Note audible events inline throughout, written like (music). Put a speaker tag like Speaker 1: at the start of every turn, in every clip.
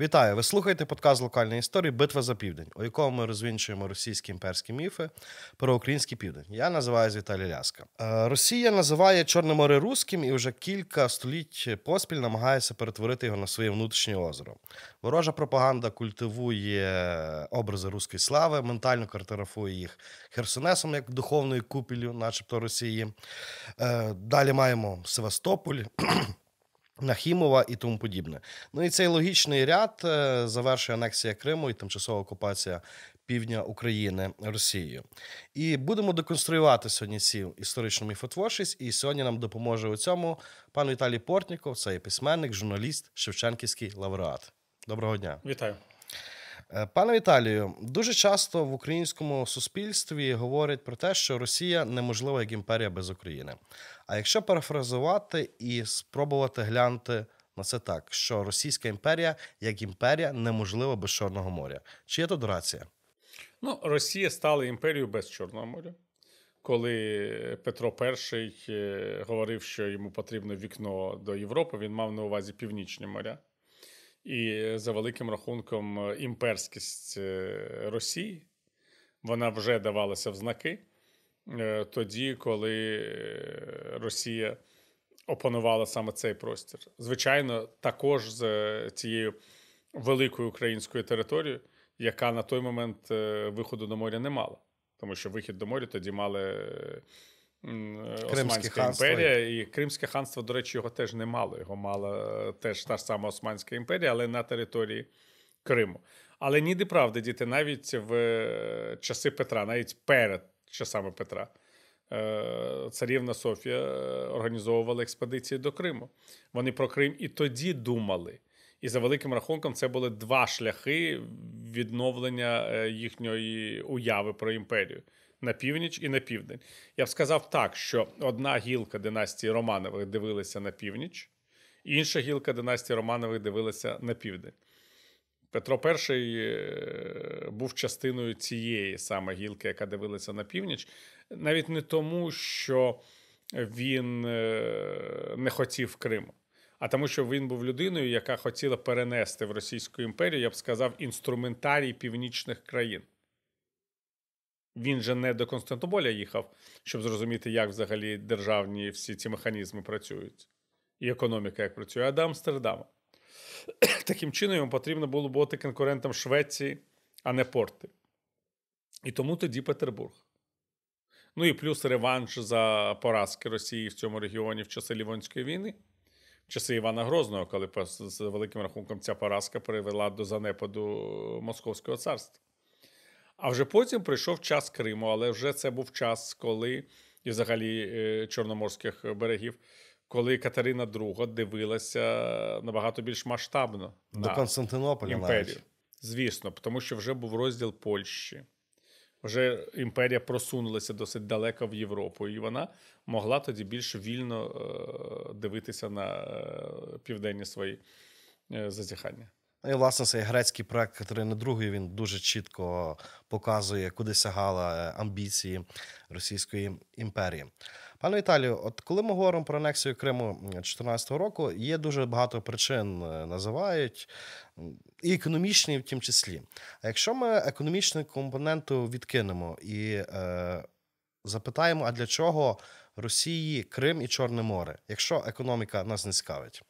Speaker 1: Вітаю! Ви слухаєте подкаст локальної історії Битва за південь, у якому ми розвінчуємо російські імперські міфи про український південь. Я називаюсь Віталій Ляска. Е, Росія називає Чорне море Руським і вже кілька століть поспіль намагається перетворити його на своє внутрішнє озеро. Ворожа пропаганда культивує образи руської слави, ментально картографує їх Херсонесом як духовною купіллю, начебто Росії. Е, далі маємо Севастополь. Нахімова і тому подібне. Ну і цей логічний ряд е, завершує анексія Криму і тимчасова окупація півдня України Росією. І будемо деконструювати сьогодні цю історичну міфотворчість. І сьогодні нам допоможе у цьому пан Віталій Портніков, це є письменник, журналіст, Шевченківський лауреат. Доброго дня, вітаю. Е, пане Віталію, дуже часто в українському суспільстві говорять про те, що Росія неможлива як імперія без України. А якщо перефразувати і спробувати глянути на це так, що Російська імперія як імперія неможлива без Чорного моря, чи є то рація?
Speaker 2: Ну, Росія стала імперією без Чорного моря. Коли Петро І е, говорив, що йому потрібно вікно до Європи, він мав на увазі північні моря. І за великим рахунком, е, імперськість е, Росії вона вже давалася в знаки е, тоді, коли Росія опанувала саме цей простір. Звичайно, також з цією великою українською територією, яка на той момент виходу до моря не мала, тому що вихід до моря тоді мали Е, Кримське Османська ханство. імперія і Кримське ханство, до речі, його теж не мало. Його мала е, теж та ж сама Османська імперія, але на території Криму. Але ніде правди, діти, навіть в е, часи Петра, навіть перед часами Петра, царівна Софія організовувала експедиції до Криму. Вони про Крим і тоді думали. І за великим рахунком, це були два шляхи відновлення їхньої уяви про імперію на північ і на південь. Я б сказав так, що одна гілка династії Романових дивилася на північ, інша гілка династії Романових дивилася на південь. Петро І е, був частиною цієї саме гілки, яка дивилася на північ, навіть не тому, що він е, не хотів Криму, а тому, що він був людиною, яка хотіла перенести в Російську імперію, я б сказав, інструментарій північних країн. Він же не до Константинополя їхав, щоб зрозуміти, як взагалі державні всі ці механізми працюють, і економіка як працює, а до Амстердама. (clears throat) Таким чином, йому потрібно було бути конкурентом Швеції, а не Порти. І тому тоді Петербург. Ну і плюс реванш за поразки Росії в цьому регіоні в часи Лівонської війни, в часи Івана Грозного, коли з великим рахунком ця поразка привела до занепаду Московського царства. А вже потім прийшов час Криму, але вже це був час, коли і взагалі е, чорноморських берегів. Коли Катерина II дивилася набагато більш масштабно
Speaker 1: до на Константинополя імперію.
Speaker 2: Звісно, тому що вже був розділ Польщі, вже імперія просунулася досить далеко в Європу, і вона могла тоді більш вільно е, дивитися на е, південні свої зазіхання.
Speaker 1: Ну і власне цей грецький проект Катерини II, він дуже чітко показує, куди сягала е, амбіції Російської імперії. Пане Віталію, от коли ми говоримо про анексію Криму 2014 року, є дуже багато причин, е, називають і економічні, в тім числі. А якщо ми економічну компоненту відкинемо і е, запитаємо, а для чого Росії Крим і Чорне море, якщо економіка нас не цікавить?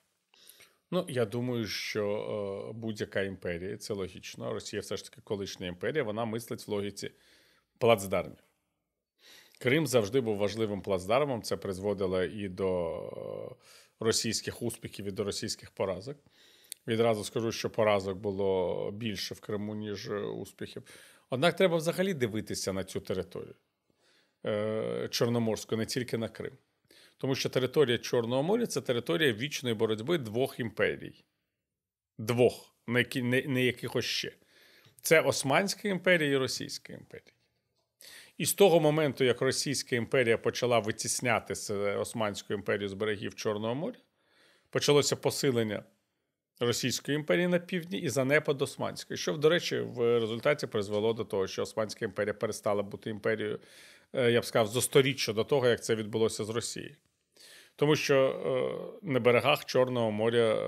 Speaker 2: Ну, я думаю, що е, будь-яка імперія, це логічно. Росія все ж таки колишня імперія, вона мислить в логіці плацдармів. Крим завжди був важливим плацдармом. Це призводило і до е, російських успіхів, і до російських поразок. Відразу скажу, що поразок було більше в Криму, ніж е, успіхів. Однак треба взагалі дивитися на цю територію Чорноморську, не тільки на Крим. Тому що територія Чорного моря це територія вічної боротьби двох імперій. Двох, не, не, не якихось ще. Це Османська імперія і Російська імперія. І з того моменту, як Російська імперія почала витісняти е, Османську імперію з берегів Чорного моря, почалося посилення Російської імперії на півдні і занепад Османської, що, до речі, в результаті призвело до того, що Османська імперія перестала бути імперією, е, я б сказав, за сторіччя до того, як це відбулося з Росією. Тому що е, на берегах Чорного моря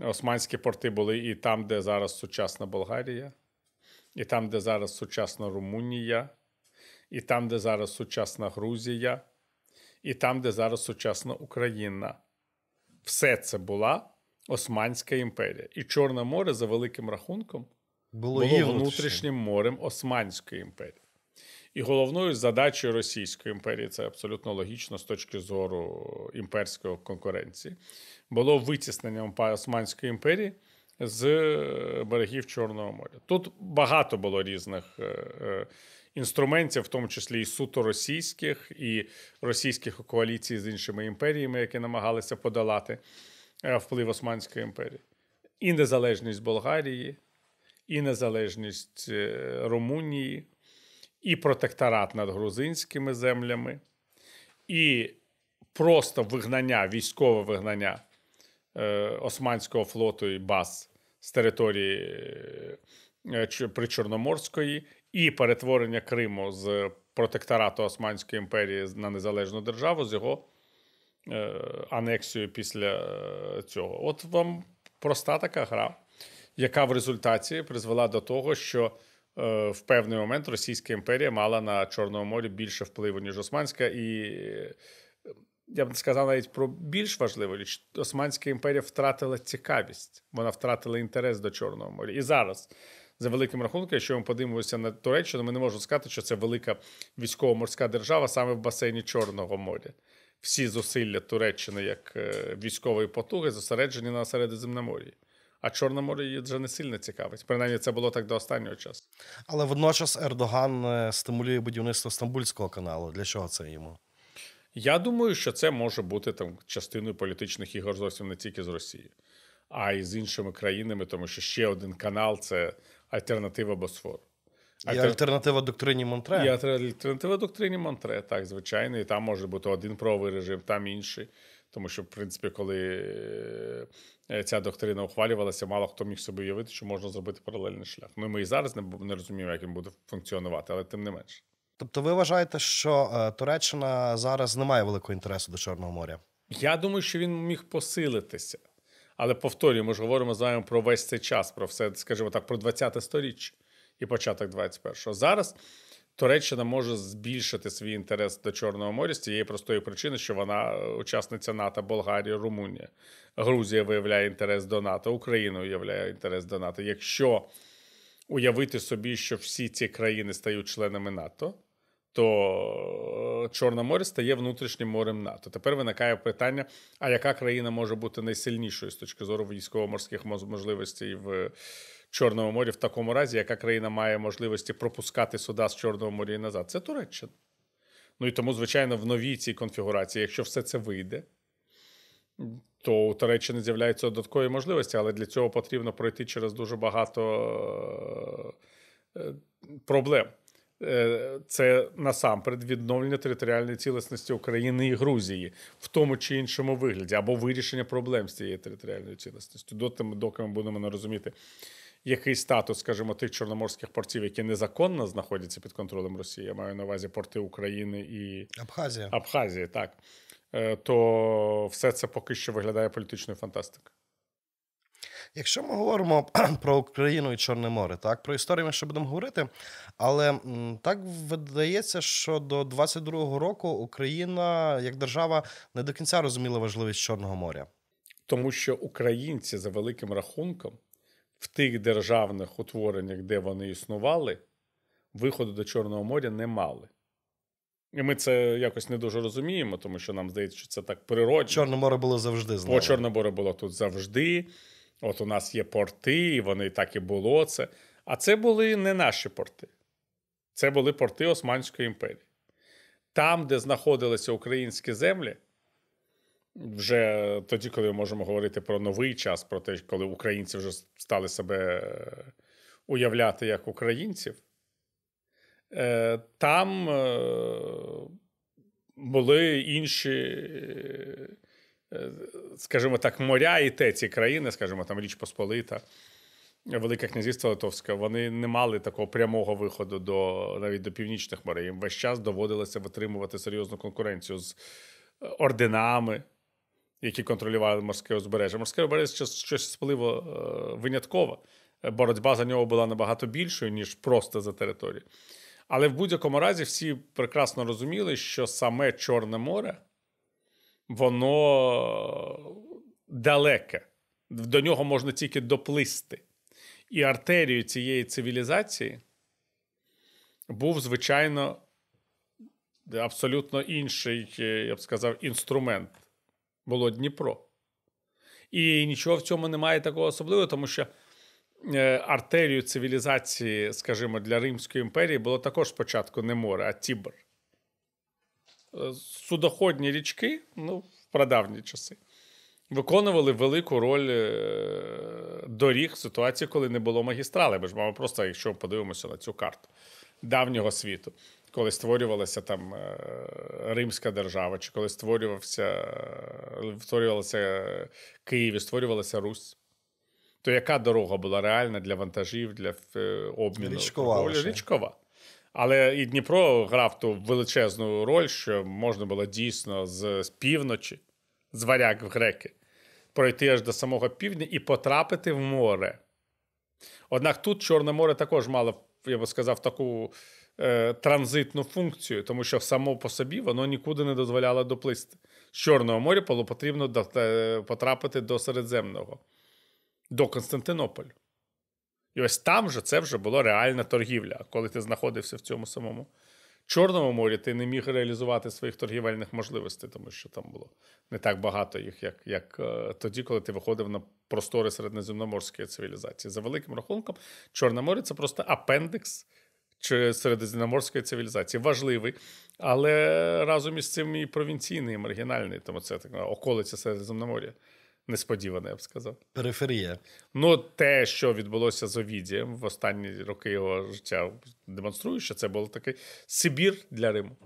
Speaker 2: е, османські порти були і там, де зараз сучасна Болгарія, і там, де зараз сучасна Румунія, і там, де зараз сучасна Грузія, і там, де зараз сучасна Україна. Все це була Османська імперія. І Чорне море за великим рахунком було, було внутрішнім морем Османської імперії. І головною задачею Російської імперії це абсолютно логічно з точки зору е, імперської конкуренції, було витіснення Османської імперії з е, берегів Чорного моря. Тут багато було різних. Е, інструментів, в тому числі і суто російських, і російських коаліцій з іншими імперіями, які намагалися подолати вплив Османської імперії, і незалежність Болгарії, і незалежність Румунії, і протекторат над грузинськими землями, і просто вигнання, військове вигнання е, Османського флоту і баз з території е, Причорноморської, і перетворення Криму з протекторату Османської імперії на незалежну державу з його е, анексією після цього. От вам проста така гра, яка в результаті призвела до того, що Е, в певний момент Російська імперія мала на Чорному морі більше впливу, ніж Османська, і я б сказав навіть про більш важливу річ: Османська імперія втратила цікавість, вона втратила інтерес до Чорного моря. І зараз, за великим рахунком, якщо ми подивимося на Туреччину, ми не можемо сказати, що це велика військово-морська держава саме в басейні Чорного моря. Всі зусилля Туреччини як е, військової потуги зосереджені на Середземномор'ї. А Чорне море її вже не сильно цікавить. Принаймні, це було так до останнього часу.
Speaker 1: Але водночас Ердоган е,
Speaker 2: стимулює будівництво Стамбульського каналу. Для чого це йому? Я думаю, що це може бути там частиною політичних ігор зовсім не тільки з Росії, а й з іншими країнами, тому що ще один канал це альтернатива Босфору. Альтер... І альтернатива доктрині Монтре. І Альтернатива доктрині Монтре, так, звичайно, і там може бути один правовий режим, там інший. Тому що, в принципі, коли е, Е, ця доктрина ухвалювалася, мало хто міг собі уявити, що можна зробити паралельний шлях. Ну ми і зараз не, не розуміємо, як він буде функціонувати, але тим не менш.
Speaker 1: Тобто, ви вважаєте, що е, Туреччина зараз не має великого інтересу до Чорного моря?
Speaker 2: Я думаю, що він міг посилитися. Але повторюю, ми ж говоримо з вами про весь цей час, про все, скажімо так, про 20-те сторіччя і початок 21-го. Зараз Туреччина може збільшити свій інтерес до Чорного моря з цієї простої причини, що вона е, учасниця НАТО, Болгарія, Румунія, Грузія виявляє інтерес до НАТО, Україна уявляє інтерес до НАТО. Якщо уявити собі, що всі ці країни стають членами НАТО, то е, Чорне море стає внутрішнім морем НАТО. Тепер виникає питання: а яка країна може бути найсильнішою з точки зору військово-морських можливостей в Чорного моря в такому разі, яка країна має можливості пропускати суда з Чорного моря і назад? Це Туреччина. Ну і тому, звичайно, в новій цій конфігурації, якщо все це вийде, то у Туреччини з'являються додаткові можливості, але для цього потрібно пройти через дуже багато е, е, проблем. Е, це насамперед відновлення територіальної цілісності України і Грузії в тому чи іншому вигляді, або вирішення проблем з цією територіальною цілісності, доти, доки ми будемо не розуміти який статус, скажімо, тих чорноморських портів, які незаконно знаходяться під контролем Росії, я маю на увазі порти України і Абхазія. Абхазії, так е, то все це поки що виглядає політичною фантастикою.
Speaker 1: Якщо ми говоримо (clears throat) про Україну і Чорне море, так про історію ми ще будемо говорити, але так видається, що до 22-го року Україна як держава не до кінця
Speaker 2: розуміла важливість Чорного моря, тому що українці за великим рахунком в тих державних утвореннях, де вони існували, виходу до Чорного моря не мали. І ми це якось не дуже розуміємо, тому що нам здається, що це так природно. Чорне море було завжди з нами. О, Чорне море було тут завжди. От у нас є порти, і вони так і було це. А це були не наші порти. Це були порти Османської імперії. Там, де знаходилися українські землі, вже тоді, коли ми можемо говорити про новий час, про те, коли українці вже стали себе е, уявляти як українців, е, там е, були інші, скажімо так, моря і те ці країни, скажімо, там Річ Посполита, Велике Князівство Литовське, вони не мали такого прямого виходу до навіть до північних морей. Їм весь час доводилося витримувати серйозну конкуренцію з орденами які контролювали морське узбережжя. Морське узбережжя щось спливо е, виняткове, Боротьба за нього була набагато більшою, ніж просто за територію. Але в будь-якому разі всі прекрасно розуміли, що саме Чорне море, воно е, далеке, до нього можна тільки доплисти. І артерією цієї цивілізації був, звичайно, абсолютно інший, е, я б сказав, інструмент було Дніпро. І нічого в цьому немає такого особливого, тому що е, артерію цивілізації, скажімо, для Римської імперії було також спочатку не море, а Тібр. Е, судоходні річки ну, в прадавні часи виконували велику роль е, доріг в ситуації, коли не було магістрали. Ми ж маємо просто, якщо подивимося на цю карту давнього світу коли створювалася там е, Римська держава, чи коли створювався е, створювалася Київ, створювалася Русь. То яка дорога була реальна для вантажів, для е, обміну? Річкова. Річкова. Але і Дніпро грав ту величезну роль, що можна було дійсно з, півночі, з варяг в греки, пройти аж до самого півдня і потрапити в море. Однак тут Чорне море також мало, я би сказав, таку Е, транзитну функцію, тому що само по собі воно нікуди не дозволяло доплисти. З Чорного моря було потрібно е, потрапити до Середземного, до Константинополю. І ось там же це вже була реальна торгівля, коли ти знаходився в цьому самому. Чорному морі ти не міг реалізувати своїх торгівельних можливостей, тому що там було не так багато їх, як як е, тоді, коли ти виходив на простори середньоземноморської цивілізації. За великим рахунком, Чорне море це просто апендекс чи середземноморської цивілізації важливий, але разом із цим і провінційний, і маргінальний, тому це така околиця Середземномор'я. Несподіване, я б сказав. Периферія. Ну, те, що відбулося з Овідієм в останні роки його життя, демонструє, що це був такий Сибір для Риму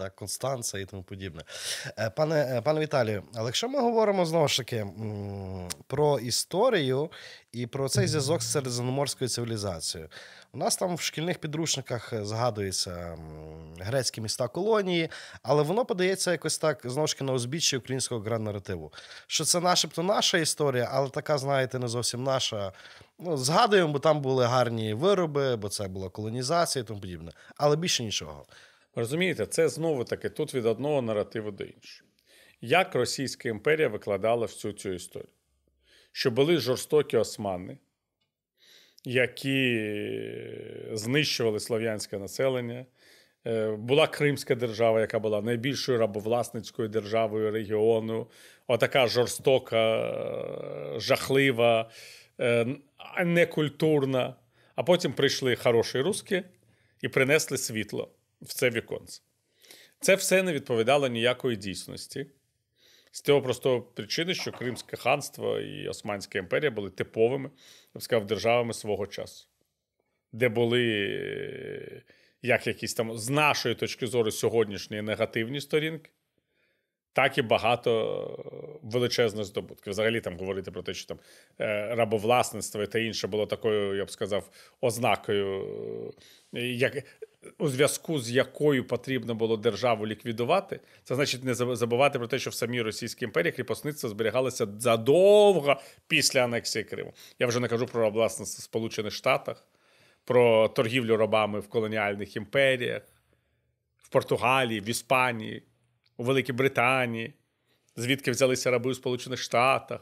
Speaker 2: та Констанца і тому подібне.
Speaker 1: Е, пане е, пане Віталію, але якщо ми говоримо знову ж таки про історію і про цей зв'язок з середземноморською цивілізацією, у нас там в шкільних підручниках е, згадується грецькі міста колонії, але воно подається якось так знову ж таки на узбіччі українського гранд-наративу. Що це начебто наша історія, але така, знаєте, не зовсім наша. Ну, Згадуємо, бо там були гарні вироби, бо це була колонізація і тому подібне,
Speaker 2: але більше нічого. Розумієте, це знову таки тут від одного наративу до іншого. Як Російська імперія викладала всю цю історію? Що були жорстокі османи, які е, знищували слов'янське населення, е, була Кримська держава, яка була найбільшою рабовласницькою державою регіону, отака жорстока, е, жахлива, некультурна. А потім прийшли хороші руски і принесли світло в це віконце. Це все не відповідало ніякої дійсності. З того простого причини, що Кримське ханство і Османська імперія були типовими, я б сказав, державами свого часу, де були е, як якісь там з нашої точки зору сьогоднішні негативні сторінки, так і багато е, величезних здобутків. Взагалі там говорити про те, що там е, рабовласництво і те інше було такою, я б сказав, ознакою, як у зв'язку з якою потрібно було державу ліквідувати, це значить не забувати про те, що в самій Російській імперії кріпосництво зберігалося задовго після анексії Криму. Я вже не кажу про власне Сполучених Штатах, про торгівлю рабами в колоніальних імперіях, в Португалії, в Іспанії, у Великій Британії, звідки взялися раби у Сполучених Штатах.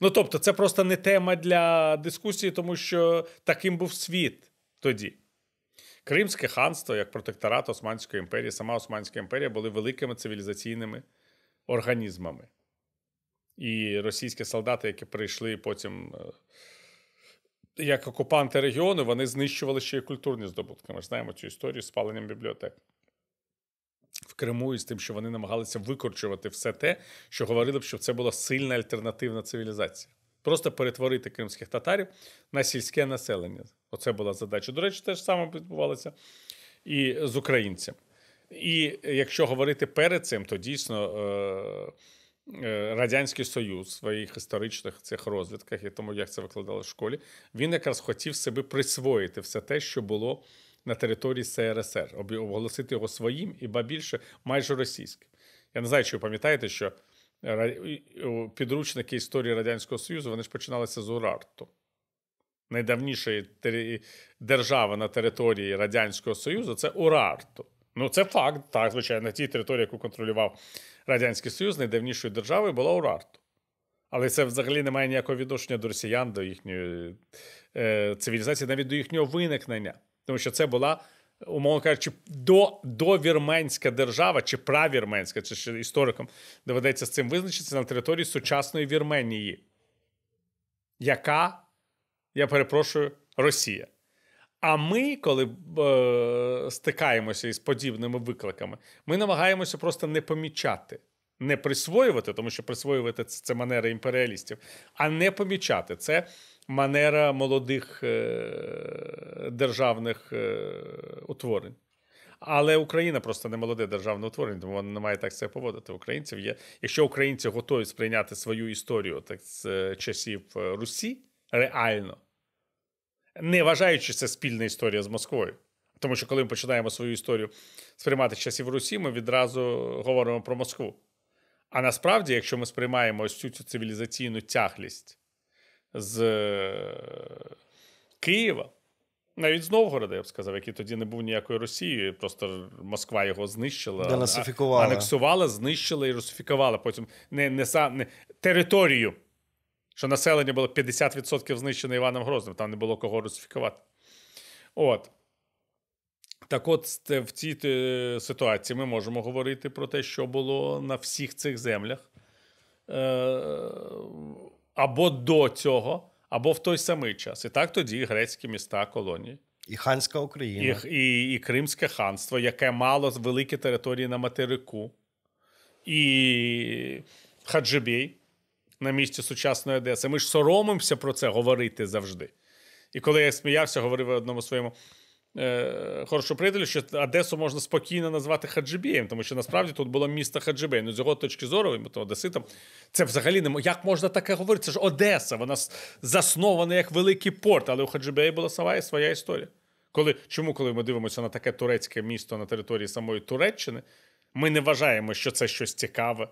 Speaker 2: Ну тобто, це просто не тема для дискусії, тому що таким був світ тоді. Кримське ханство як протекторат Османської імперії, сама Османська імперія були великими цивілізаційними організмами. І російські солдати, які прийшли потім е, як окупанти регіону, вони знищували ще й культурні здобутки. Ми ж знаємо цю історію з спаленням бібліотек в Криму і з тим, що вони намагалися викорчувати все те, що говорили б, що це була сильна альтернативна цивілізація. Просто перетворити кримських татарів на сільське населення. Оце була задача. До речі, те ж саме відбувалося і з українцями. І якщо говорити перед цим, то дійсно. Е, е, Радянський Союз в своїх історичних цих розвідках, і тому як це викладали в школі, він якраз хотів себе присвоїти все те, що було на території СРСР, оголосити його своїм і ба більше майже російським. Я не знаю, чи ви пам'ятаєте, що е, підручники історії Радянського Союзу вони ж починалися з Урарту найдавнішої держави на території Радянського Союзу це Урарту. Ну, це факт. Так, звичайно, на тій території, яку контролював Радянський Союз, найдавнішою державою була Урарту. Але це взагалі не має ніякого відношення до росіян, до їхньої е, цивілізації, навіть до їхнього виникнення. Тому що це була, умовно кажучи, до, довірменська держава чи правірменська, чи ще історикам доведеться з цим визначитися на території сучасної Вірменії, яка я перепрошую, Росія. А ми, коли е, стикаємося із подібними викликами, ми намагаємося просто не помічати, не присвоювати, тому що присвоювати це, це манера імперіалістів, а не помічати це манера молодих е, державних е, утворень. Але Україна просто не молоде державне утворення, тому вона не має так себе поводити. Українців є, якщо українці готові сприйняти свою історію так з е, часів е, Русі реально не вважаючи це спільна історія з Москвою. Тому що коли ми починаємо свою історію сприймати часів Русі, ми відразу говоримо про Москву. А насправді, якщо ми сприймаємо ось цю, цю цивілізаційну тяглість з е, Києва, навіть з Новгорода, я б сказав, який тоді не був ніякої Росії, просто Москва його знищила, анексувала, знищила і русифікувала. Потім не не, сам не територію що населення було 50% знищене Іваном Грозним, там не було кого русифікувати. От. Так от, в цій е, ситуації ми можемо говорити про те, що було на всіх цих землях е, або до цього, або в той самий час. І так тоді грецькі міста, колонії. І ханська Україна. І, і, і Кримське ханство, яке мало великі території на материку. І Хаджибій, на місці сучасної Одеси. Ми ж соромимося про це говорити завжди. І коли я сміявся, говорив одному своєму е, хорошому приятелю, що Одесу можна спокійно назвати Хаджибієм, тому що насправді тут було місто Хаджибей. Ну, з його точки зору, то Одеси там це взагалі не як можна таке говорити? Це ж Одеса, вона заснована як великий порт, але у Хаджибеї була своя, своя історія. Коли, Чому, коли ми дивимося на таке турецьке місто на території самої Туреччини, ми не вважаємо, що це щось цікаве,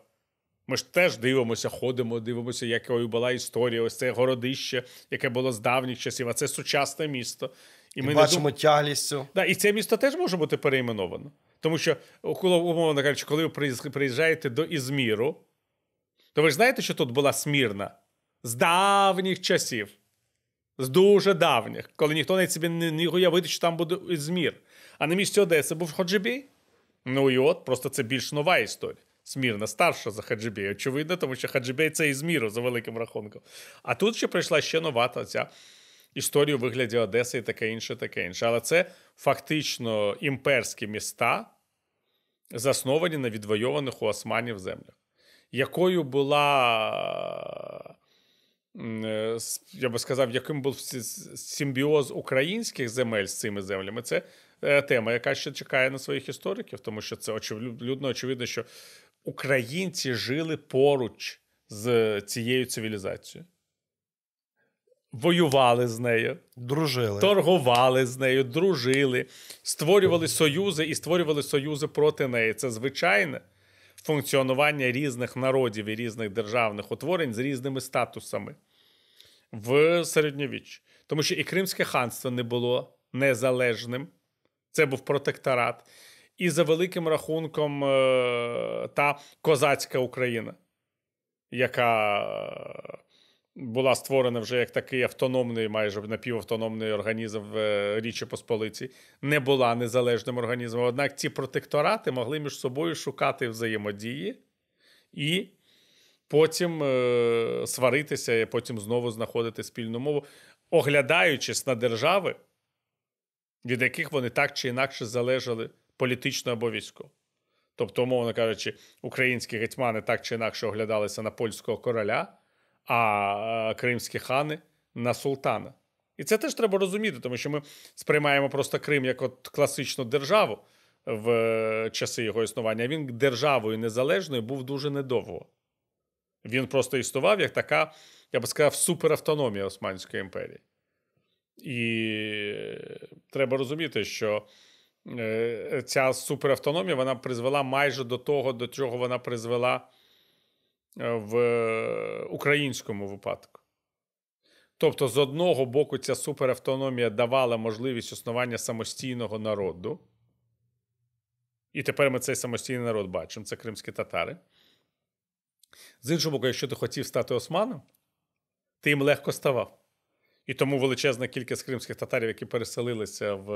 Speaker 2: ми ж теж дивимося, ходимо, дивимося, якою була історія. Ось це городище, яке було з давніх часів, а це сучасне місто. І, і ми бачимо дум... тяглість. Да, І це місто теж може бути переіменовано. Тому що, умовно кажучи, коли ви приїжджаєте до Ізміру, то ви ж знаєте, що тут була смірна з давніх часів, з дуже давніх, коли ніхто навіть собі не міг уявити, що там буде Ізмір. А на місці Одеси був Ходжибій. Ну і от, просто це більш нова історія. Смірна старша за Хаджибей, очевидно, тому що Хаджибей це із міру за великим рахунком. А тут ще прийшла ще нова ця історія у вигляді Одеси і таке інше, таке інше. Але це фактично імперські міста, засновані на відвойованих у османів землях, якою була, е, я би сказав, яким був симбіоз українських земель з цими землями. Це е, Тема, яка ще чекає на своїх істориків, тому що це очевидно очевидно, що українці жили поруч з е, цією цивілізацією. Воювали з нею,
Speaker 1: дружили,
Speaker 2: торгували з нею, дружили, створювали союзи і створювали союзи проти неї. Це звичайне функціонування різних народів і різних державних утворень з різними статусами в середньовіч. Тому що і Кримське ханство не було незалежним. Це був протекторат і за великим рахунком е, та козацька Україна, яка е, була створена вже як такий автономний, майже напівавтономний організм в е, Річі Посполиці, не була незалежним організмом. Однак ці протекторати могли між собою шукати взаємодії і. Потім е, сваритися, і потім знову знаходити спільну мову, оглядаючись на держави, від яких вони так чи інакше залежали політично або військово. Тобто, умовно кажучи, українські гетьмани так чи інакше оглядалися на польського короля, а е, кримські хани на султана. І це теж треба розуміти, тому що ми сприймаємо просто Крим як от класичну державу в е, часи його існування. Він державою незалежною був дуже недовго. Він просто існував як така, я би сказав, суперавтономія Османської імперії. І е, треба розуміти, що Е, ця суперавтономія вона призвела майже до того, до чого вона призвела е, в українському випадку. Тобто, з одного боку, ця суперавтономія давала можливість існування самостійного народу. І тепер ми цей самостійний народ бачимо це кримські татари. З іншого боку, якщо ти хотів стати османом, ти їм легко ставав. І тому величезна кількість кримських татарів, які переселилися в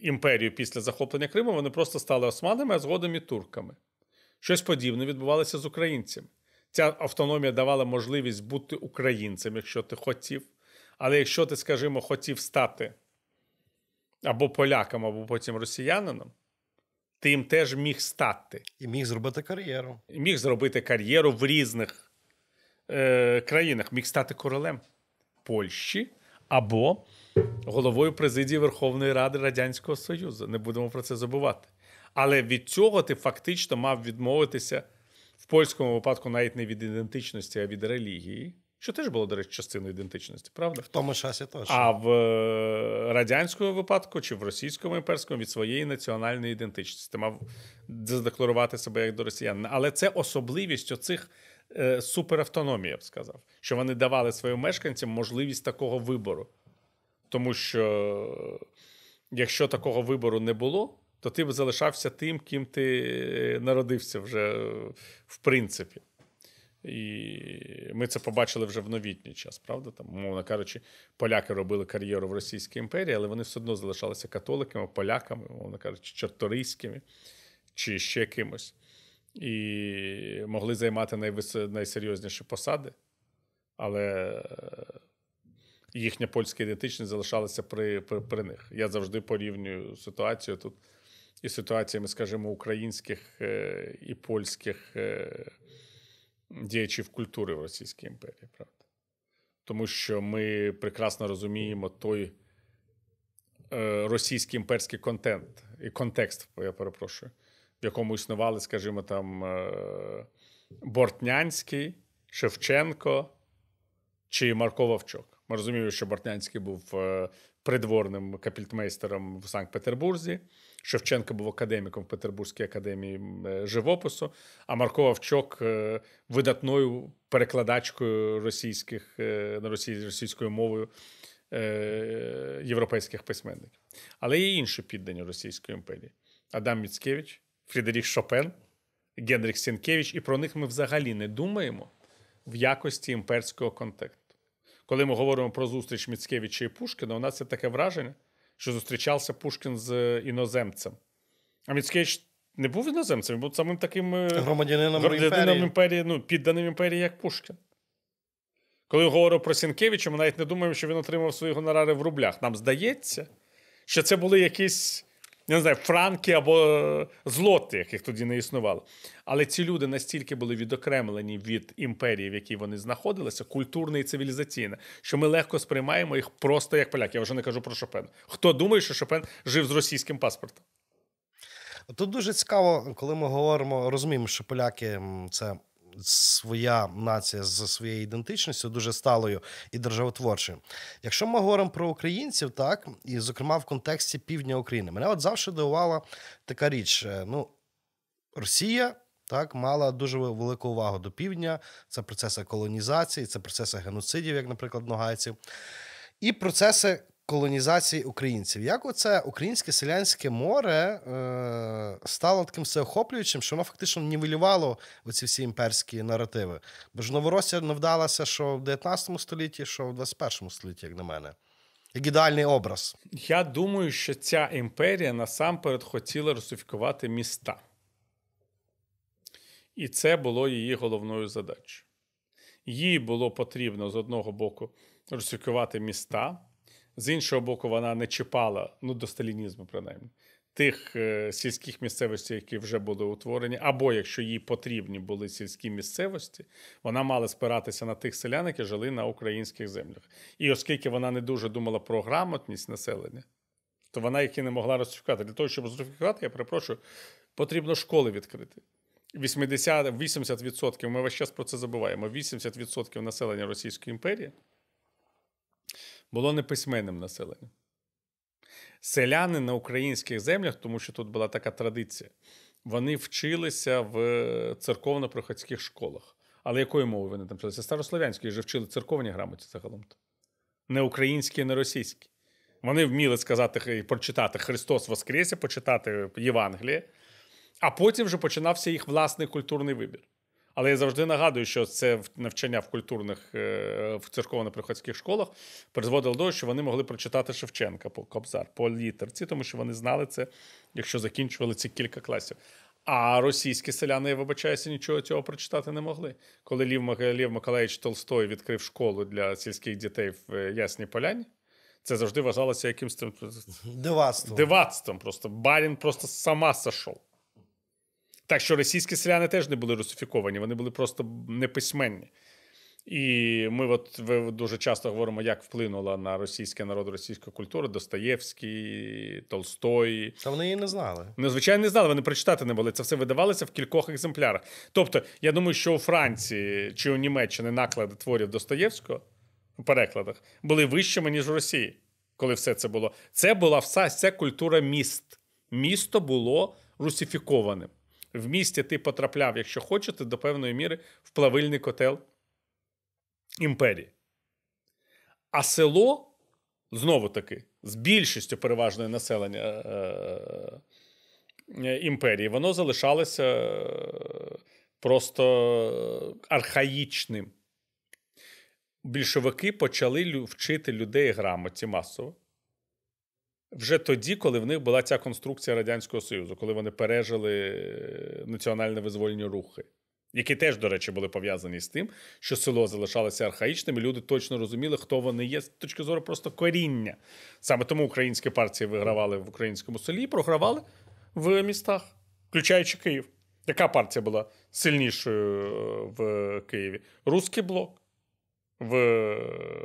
Speaker 2: імперію після захоплення Криму, вони просто стали османами, а згодом і турками. Щось подібне відбувалося з українцями. Ця автономія давала можливість бути українцем, якщо ти хотів. Але якщо ти, скажімо, хотів стати або поляком, або потім росіянином, ти їм теж міг стати. І міг зробити кар'єру. І Міг зробити кар'єру в різних е, країнах, міг стати королем Польщі або головою президії Верховної Ради Радянського Союзу. Не будемо про це забувати. Але від цього ти фактично мав відмовитися в польському випадку навіть не від ідентичності, а від релігії, що теж було, до речі, частиною ідентичності,
Speaker 1: правда? В тому часі теж. А в
Speaker 2: е, радянському випадку чи в російському імперському від своєї національної ідентичності ти мав задекларувати себе як до росіян. Але це особливість оцих. Е, суперавтономія, я б сказав, що вони давали своїм мешканцям можливість такого вибору. Тому що е, якщо такого вибору не було, то ти б залишався тим, ким ти е, народився вже в принципі. І ми це побачили вже в новітній час, правда? Там, умовно кажучи, поляки робили кар'єру в Російській імперії, але вони все одно залишалися католиками, поляками, умовно кажучи, чорторийськими чи ще кимось і могли займати найвис... найсерйозніші посади, але е, їхня польська ідентичність залишалася при, при, при них. Я завжди порівнюю ситуацію тут із ситуаціями, скажімо, українських е, і польських е, діячів культури в Російській імперії, правда. Тому що ми прекрасно розуміємо той російський імперський контент і контекст, я перепрошую, в якому існували, скажімо, там е, Бортнянський, Шевченко чи Марко Вовчок. Ми розуміємо, що Бортнянський був е, придворним капільтмейстером в Санкт-Петербурзі. Шевченко був академіком в Петербурзькій академії е, живопису, а Марко Вовчок видатною перекладачкою російських на російською мовою європейських письменників. Але є інші піддані Російської імперії: Адам Міцкевич, Фрідеріх Шопен, Генрік Сінкевич, і про них ми взагалі не думаємо в якості імперського контексту. Коли ми говоримо про зустріч Міцкевича і Пушкіна, у нас є таке враження, що зустрічався Пушкін з іноземцем. А Міцкевич не був іноземцем, він був самим таким е, громадянином, громадянином імперії, ну, підданим імперії, як Пушкін. Коли говоримо про Сінкевича, ми навіть не думаємо, що він отримав свої гонорари в рублях. Нам здається, що це були якісь я не знаю, франки або е, злоти, яких тоді не існувало. Але ці люди настільки були відокремлені від імперії, в якій вони знаходилися, культурна і цивілізаційна, що ми легко сприймаємо їх просто як поляки. Я вже не кажу про Шопен. Хто думає, що Шопен жив з російським паспортом?
Speaker 1: Тут дуже цікаво, коли ми говоримо, розуміємо, що поляки це своя нація за своєю ідентичністю, дуже сталою і державотворчою. Якщо ми говоримо про українців, так і зокрема в контексті півдня України, мене от завжди дивувала така річ: е, ну Росія. Так, мала дуже велику увагу до півдня. Це процеси колонізації, це процеси геноцидів, як, наприклад, ногайців, і процеси колонізації українців. Як оце українське селянське море е, стало таким всеохоплюючим, що воно фактично нівелювало оці всі імперські наративи? Бо ж новоросія вдалася, що в 19 столітті, що в
Speaker 2: 21 столітті, як на мене. Як ідеальний образ. Я думаю, що ця імперія насамперед хотіла русифікувати міста. І це було її головною задачею. Їй було потрібно з одного боку русифікувати міста, з іншого боку, вона не чіпала ну до сталінізму, принаймні, тих е, сільських місцевостей, які вже були утворені, або якщо їй потрібні були сільські місцевості, вона мала спиратися на тих селян, які жили на українських землях. І оскільки вона не дуже думала про грамотність населення, то вона їх і не могла розшукати. Для того, щоб розшукати, я перепрошую, потрібно школи відкрити. 80, 80%, ми весь час про це забуваємо. 80% населення Російської імперії було неписьменним населенням. Селяни на українських землях, тому що тут була така традиція, вони вчилися в е, церковно-прихотських школах. Але якою мовою вони там вчилися? Старослов'янською вже вчили церковні грамоті загалом. Не українські, не російські. Вони вміли сказати і прочитати Христос Воскресе, почитати Євангеліє, а потім вже починався їх власний культурний вибір. Але я завжди нагадую, що це навчання в культурних е, в церковно-приходських школах призводило до того, що вони могли прочитати Шевченка по Кобзар, по літерці, тому що вони знали це, якщо закінчували ці кілька класів. А російські селяни, я вибачаюся, нічого цього прочитати не могли. Коли Лів, Лів Миколаївич Толстой відкрив школу для сільських дітей в е, Ясній Поляні, це завжди вважалося якимось дивацтвом. дивацтвом. Просто барін просто сама сошов. Так що російські селяни теж не були русифіковані, вони були просто неписьменні. І ми от дуже часто говоримо, як вплинула на російське народ, російська культура Достоєвський, Толстой. Та вони її не знали. Ну, звичайно, не знали, вони прочитати не були. Це все видавалося в кількох екземплярах. Тобто, я думаю, що у Франції чи у Німеччині наклади творів Достоєвського у перекладах були вищими, ніж у Росії, коли все це було. Це була вся ця культура міст. Місто було русифікованим в місті ти потрапляв, якщо хочете, до певної міри в плавильний котел імперії. А село знову таки з більшістю переважної населення е- е- імперії, воно залишалося е- просто архаїчним. Більшовики почали лю- вчити людей грамоті масово вже тоді, коли в них була ця конструкція Радянського Союзу, коли вони пережили е, національне визвольні рухи, які теж, до речі, були пов'язані з тим, що село залишалося архаїчним, і люди точно розуміли, хто вони є з точки зору просто коріння. Саме тому українські партії вигравали в українському селі, і програвали в містах, включаючи Київ. Яка партія була сильнішою е, в Києві? Руський блок в,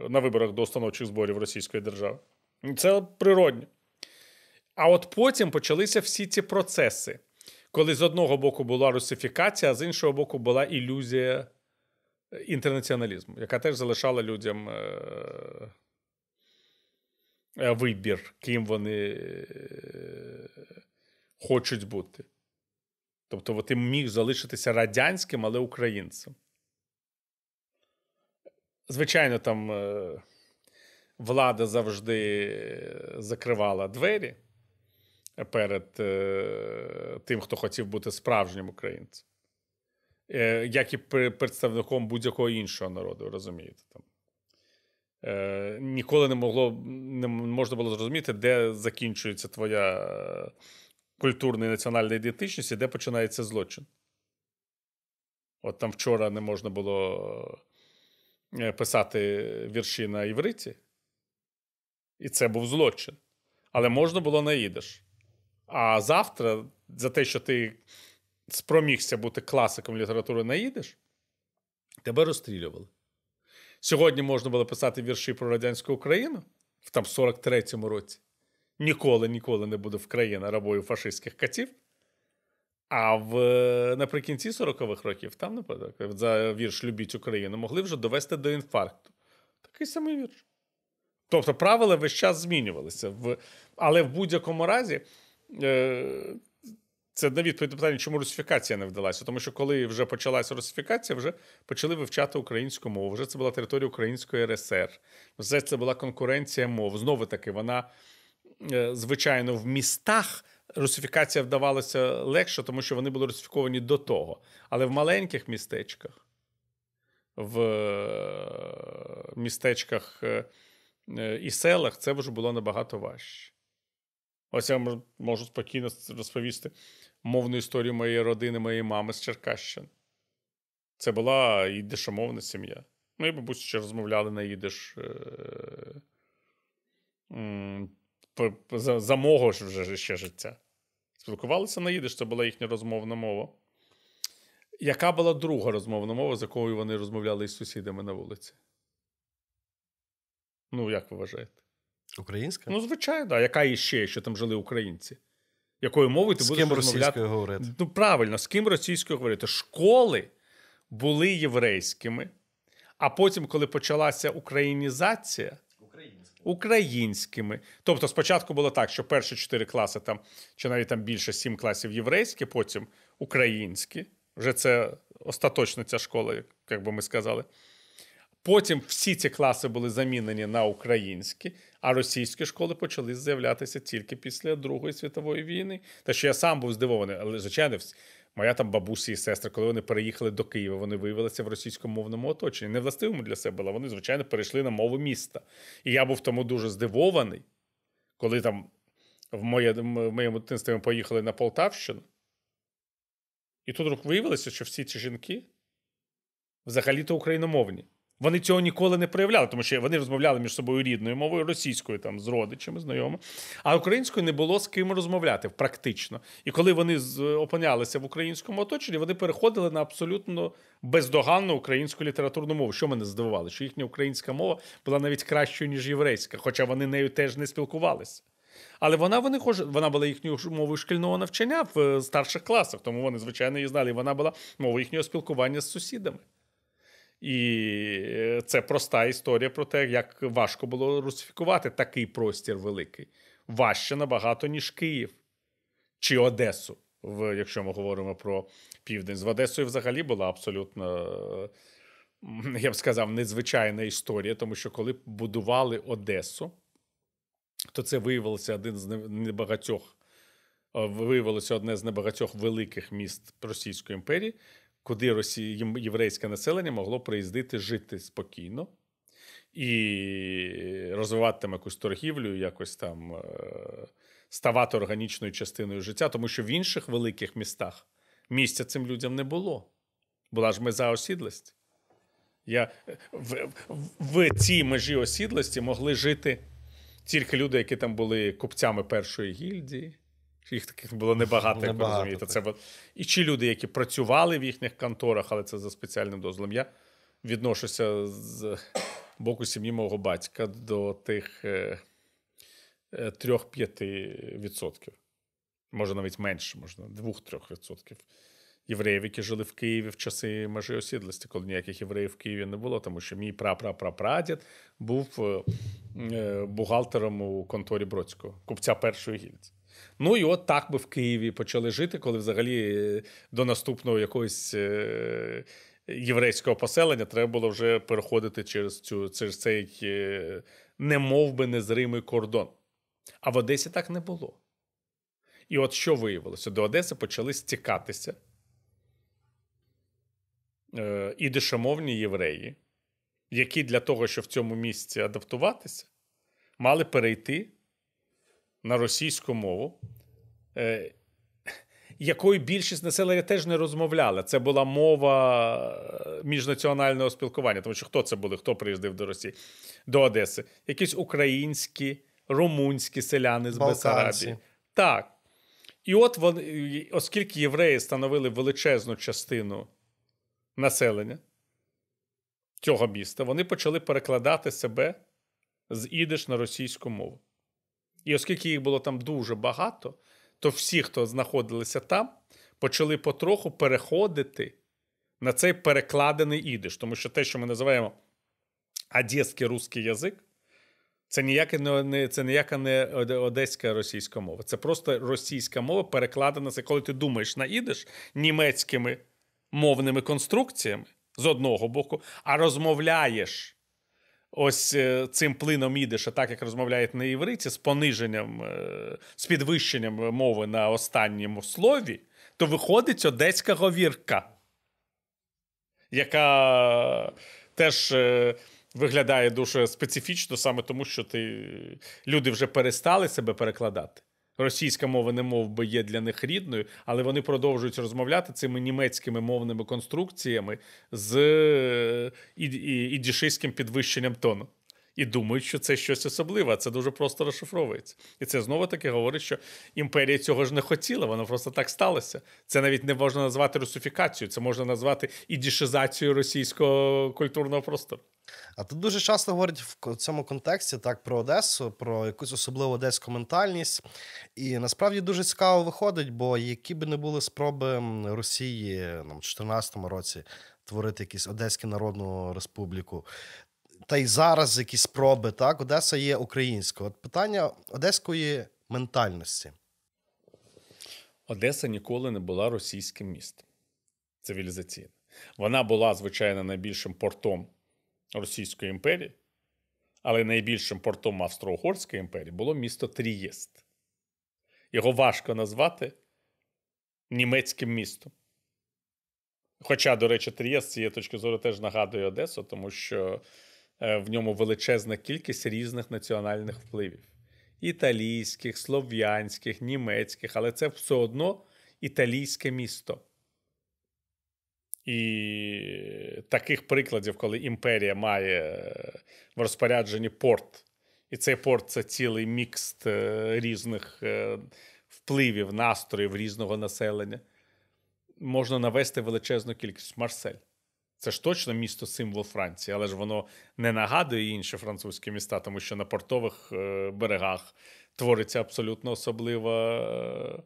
Speaker 2: на виборах до установчих зборів Російської держави. Це природньо. А от потім почалися всі ці процеси, коли з одного боку була русифікація, а з іншого боку, була ілюзія е, інтернаціоналізму, яка теж залишала людям е, е, вибір, ким вони хочуть бути. Тобто, ти міг залишитися радянським, але українцем. Звичайно, там влада завжди закривала двері перед е, тим, хто хотів бути справжнім українцем, е, як і представником будь-якого іншого народу, розумієте? там. Е, ніколи не могло не можна було зрозуміти, де закінчується твоя культурна і національна ідентичність і де починається злочин. От там вчора не можна було писати вірші на івриті, і це був злочин. Але можна було на ідиш. А завтра, за те, що ти спромігся бути класиком літератури наїдеш, тебе розстрілювали. Сьогодні можна було писати вірші про радянську Україну в там 43-му році. Ніколи ніколи не буде в країна рабою фашистських катів. А в наприкінці 40-х років, там наприклад, за вірш Любіть Україну могли вже довести до інфаркту. Такий самий вірш. Тобто правила весь час змінювалися. Але в будь-якому разі. Е, це на відповідь на питання, чому русифікація не вдалася. Тому що коли вже почалася русифікація, вже почали вивчати українську мову. Вже це була територія української РСР. Вже це була конкуренція мов. Знову таки, вона, е, звичайно, в містах. Русифікація вдавалася легше, тому що вони були русифіковані до того. Але в маленьких містечках, в е, містечках і селах це вже було набагато важче. Ось я можу спокійно розповісти мовну історію моєї родини, моєї мами з Черкащини. Це була ідишомовна сім'я. Ну, і, бабусь, ще розмовляли на їдиш. Е, за мого ж вже ще життя. Спілкувалися на їдиш, це була їхня розмовна мова. Яка була друга розмовна мова, з якою вони розмовляли із сусідами на вулиці? Ну, як ви вважаєте? Українська? Ну, звичайно, да. яка іще, що там жили українці? Якою мовою ти з будеш ким розмовляти? говорити? Ну, правильно, з ким російською говорити? Школи були єврейськими, а потім, коли почалася українізація, українськими. Тобто, спочатку було так, що перші чотири класи там, чи навіть там більше сім класів єврейські, потім українські. Вже це остаточно ця школа, як би ми сказали. Потім всі ці класи були замінені на українські, а російські школи почали з'являтися тільки після Другої світової війни. Та що я сам був здивований, але звичайно, моя там бабуся і сестра, коли вони переїхали до Києва, вони виявилися в російськомовному оточенні. Не властивому для себе, але вони, звичайно, перейшли на мову міста. І я був тому дуже здивований, коли там в, моє, в моєму дитинстві ми поїхали на Полтавщину. І тут виявилося, що всі ці жінки взагалі-то україномовні. Вони цього ніколи не проявляли, тому що вони розмовляли між собою рідною мовою, російською там з родичами, знайомими, а українською не було з ким розмовляти практично. І коли вони опинялися в українському оточенні, вони переходили на абсолютно бездоганну українську літературну мову. Що мене здивувало, що їхня українська мова була навіть кращою ніж єврейська, хоча вони нею теж не спілкувалися. Але вона вони хож... вона була їхньою мовою шкільного навчання в е, старших класах, тому вони звичайно її знали. і Вона була мовою їхнього спілкування з сусідами. І е, це проста історія про те, як важко було русифікувати такий простір великий. Важче набагато, ніж Київ чи Одесу, якщо ми говоримо про південь. З Одесою взагалі була абсолютно, е, я б сказав, незвичайна історія, тому що коли будували Одесу, то це виявилося один з небагатьох. Е, виявилося одне з небагатьох великих міст Російської імперії, куди Росії єврейське населення могло приїздити жити спокійно і розвивати там якусь торгівлю, якось там е, ставати органічною частиною життя, тому що в інших великих містах місця цим людям не було. Була ж меза осідлості. Я... В, в, в цій межі осідлості могли жити тільки люди, які там були купцями першої гільдії їх таких було небагато, небагато як ви розумієте. Так. Це і чи люди, які працювали в їхніх конторах, але це за спеціальним дозволом. Я відношуся з боку сім'ї мого батька до тих е, е, трьох-п'яти відсотків Може, навіть менше, можна двох-трьох відсотків Євреїв, які жили в Києві в часи межі осідлості, коли ніяких євреїв в Києві не було, тому що мій прапрапрапрадід був е, бухгалтером у конторі Бродського, купця першої гільці. Ну і от так би в Києві почали жити, коли взагалі е, до наступного якогось е, єврейського поселення треба було вже переходити через цю через цей е, немов би незримий кордон. А в Одесі так не було. І от що виявилося? До Одеси почали стікатися І ідишомовні євреї, які для того, щоб в цьому місці адаптуватися, мали перейти на російську мову, е, якою більшість населення теж не розмовляла. Це була мова е, міжнаціонального спілкування, тому що хто це були, хто приїздив до Росії, до Одеси? Якісь українські, румунські селяни з Бесарабії. Так. І от вони, оскільки євреї становили величезну частину населення цього міста, вони почали перекладати себе з ідиш на російську мову. І оскільки їх було там дуже багато, то всі, хто знаходилися там, почали потроху переходити на цей перекладений ідиш. Тому що те, що ми називаємо одеський русський язик, це ніяка не це ніяка не одеська російська мова. Це просто російська мова перекладена. Це коли ти думаєш на ідиш німецькими мовними конструкціями з одного боку, а розмовляєш ось е, цим плином ідеш, а так як розмовляють на євриці, з пониженням, е, з підвищенням мови на останньому слові, то виходить одеська говірка, яка теж. Е, виглядає дуже специфічно саме тому, що ти люди вже перестали себе перекладати російська мова не мов би є для них рідною, але вони продовжують розмовляти цими німецькими мовними конструкціями з е, ідішиським підвищенням тону і думають, що це щось особливе. Це дуже просто розшифровується. І це знову таки говорить, що імперія цього ж не хотіла, воно просто так сталося. Це навіть не можна назвати русифікацією, це можна назвати ідішизацією російського культурного простору. А тут дуже часто говорять в цьому
Speaker 1: контексті так про Одесу, про якусь особливу одеську ментальність. І насправді дуже цікаво виходить, бо які би не були спроби Росії в 2014 році. Творити якісь Одеську Народну Республіку, та й зараз якісь спроби, так, Одеса є українською. От питання одеської ментальності.
Speaker 2: Одеса ніколи не була російським містом Цивілізаційним. Вона була, звичайно, найбільшим портом Російської імперії, але найбільшим портом Австро-Угорської імперії було місто Трієст. Його важко назвати німецьким містом. Хоча, до речі, Трієст з цієї точки зору теж нагадує Одесу, тому що Е, в ньому величезна кількість різних національних впливів: італійських, слов'янських, німецьких, але це все одно італійське місто. І таких прикладів, коли імперія має е, в розпорядженні порт, і цей порт це цілий мікс е, різних впливів, настроїв різного населення, можна навести величезну кількість Марсель. Це ж точно місто символ Франції, але ж воно не нагадує інші французькі міста, тому що на портових е, берегах твориться абсолютно особлива е,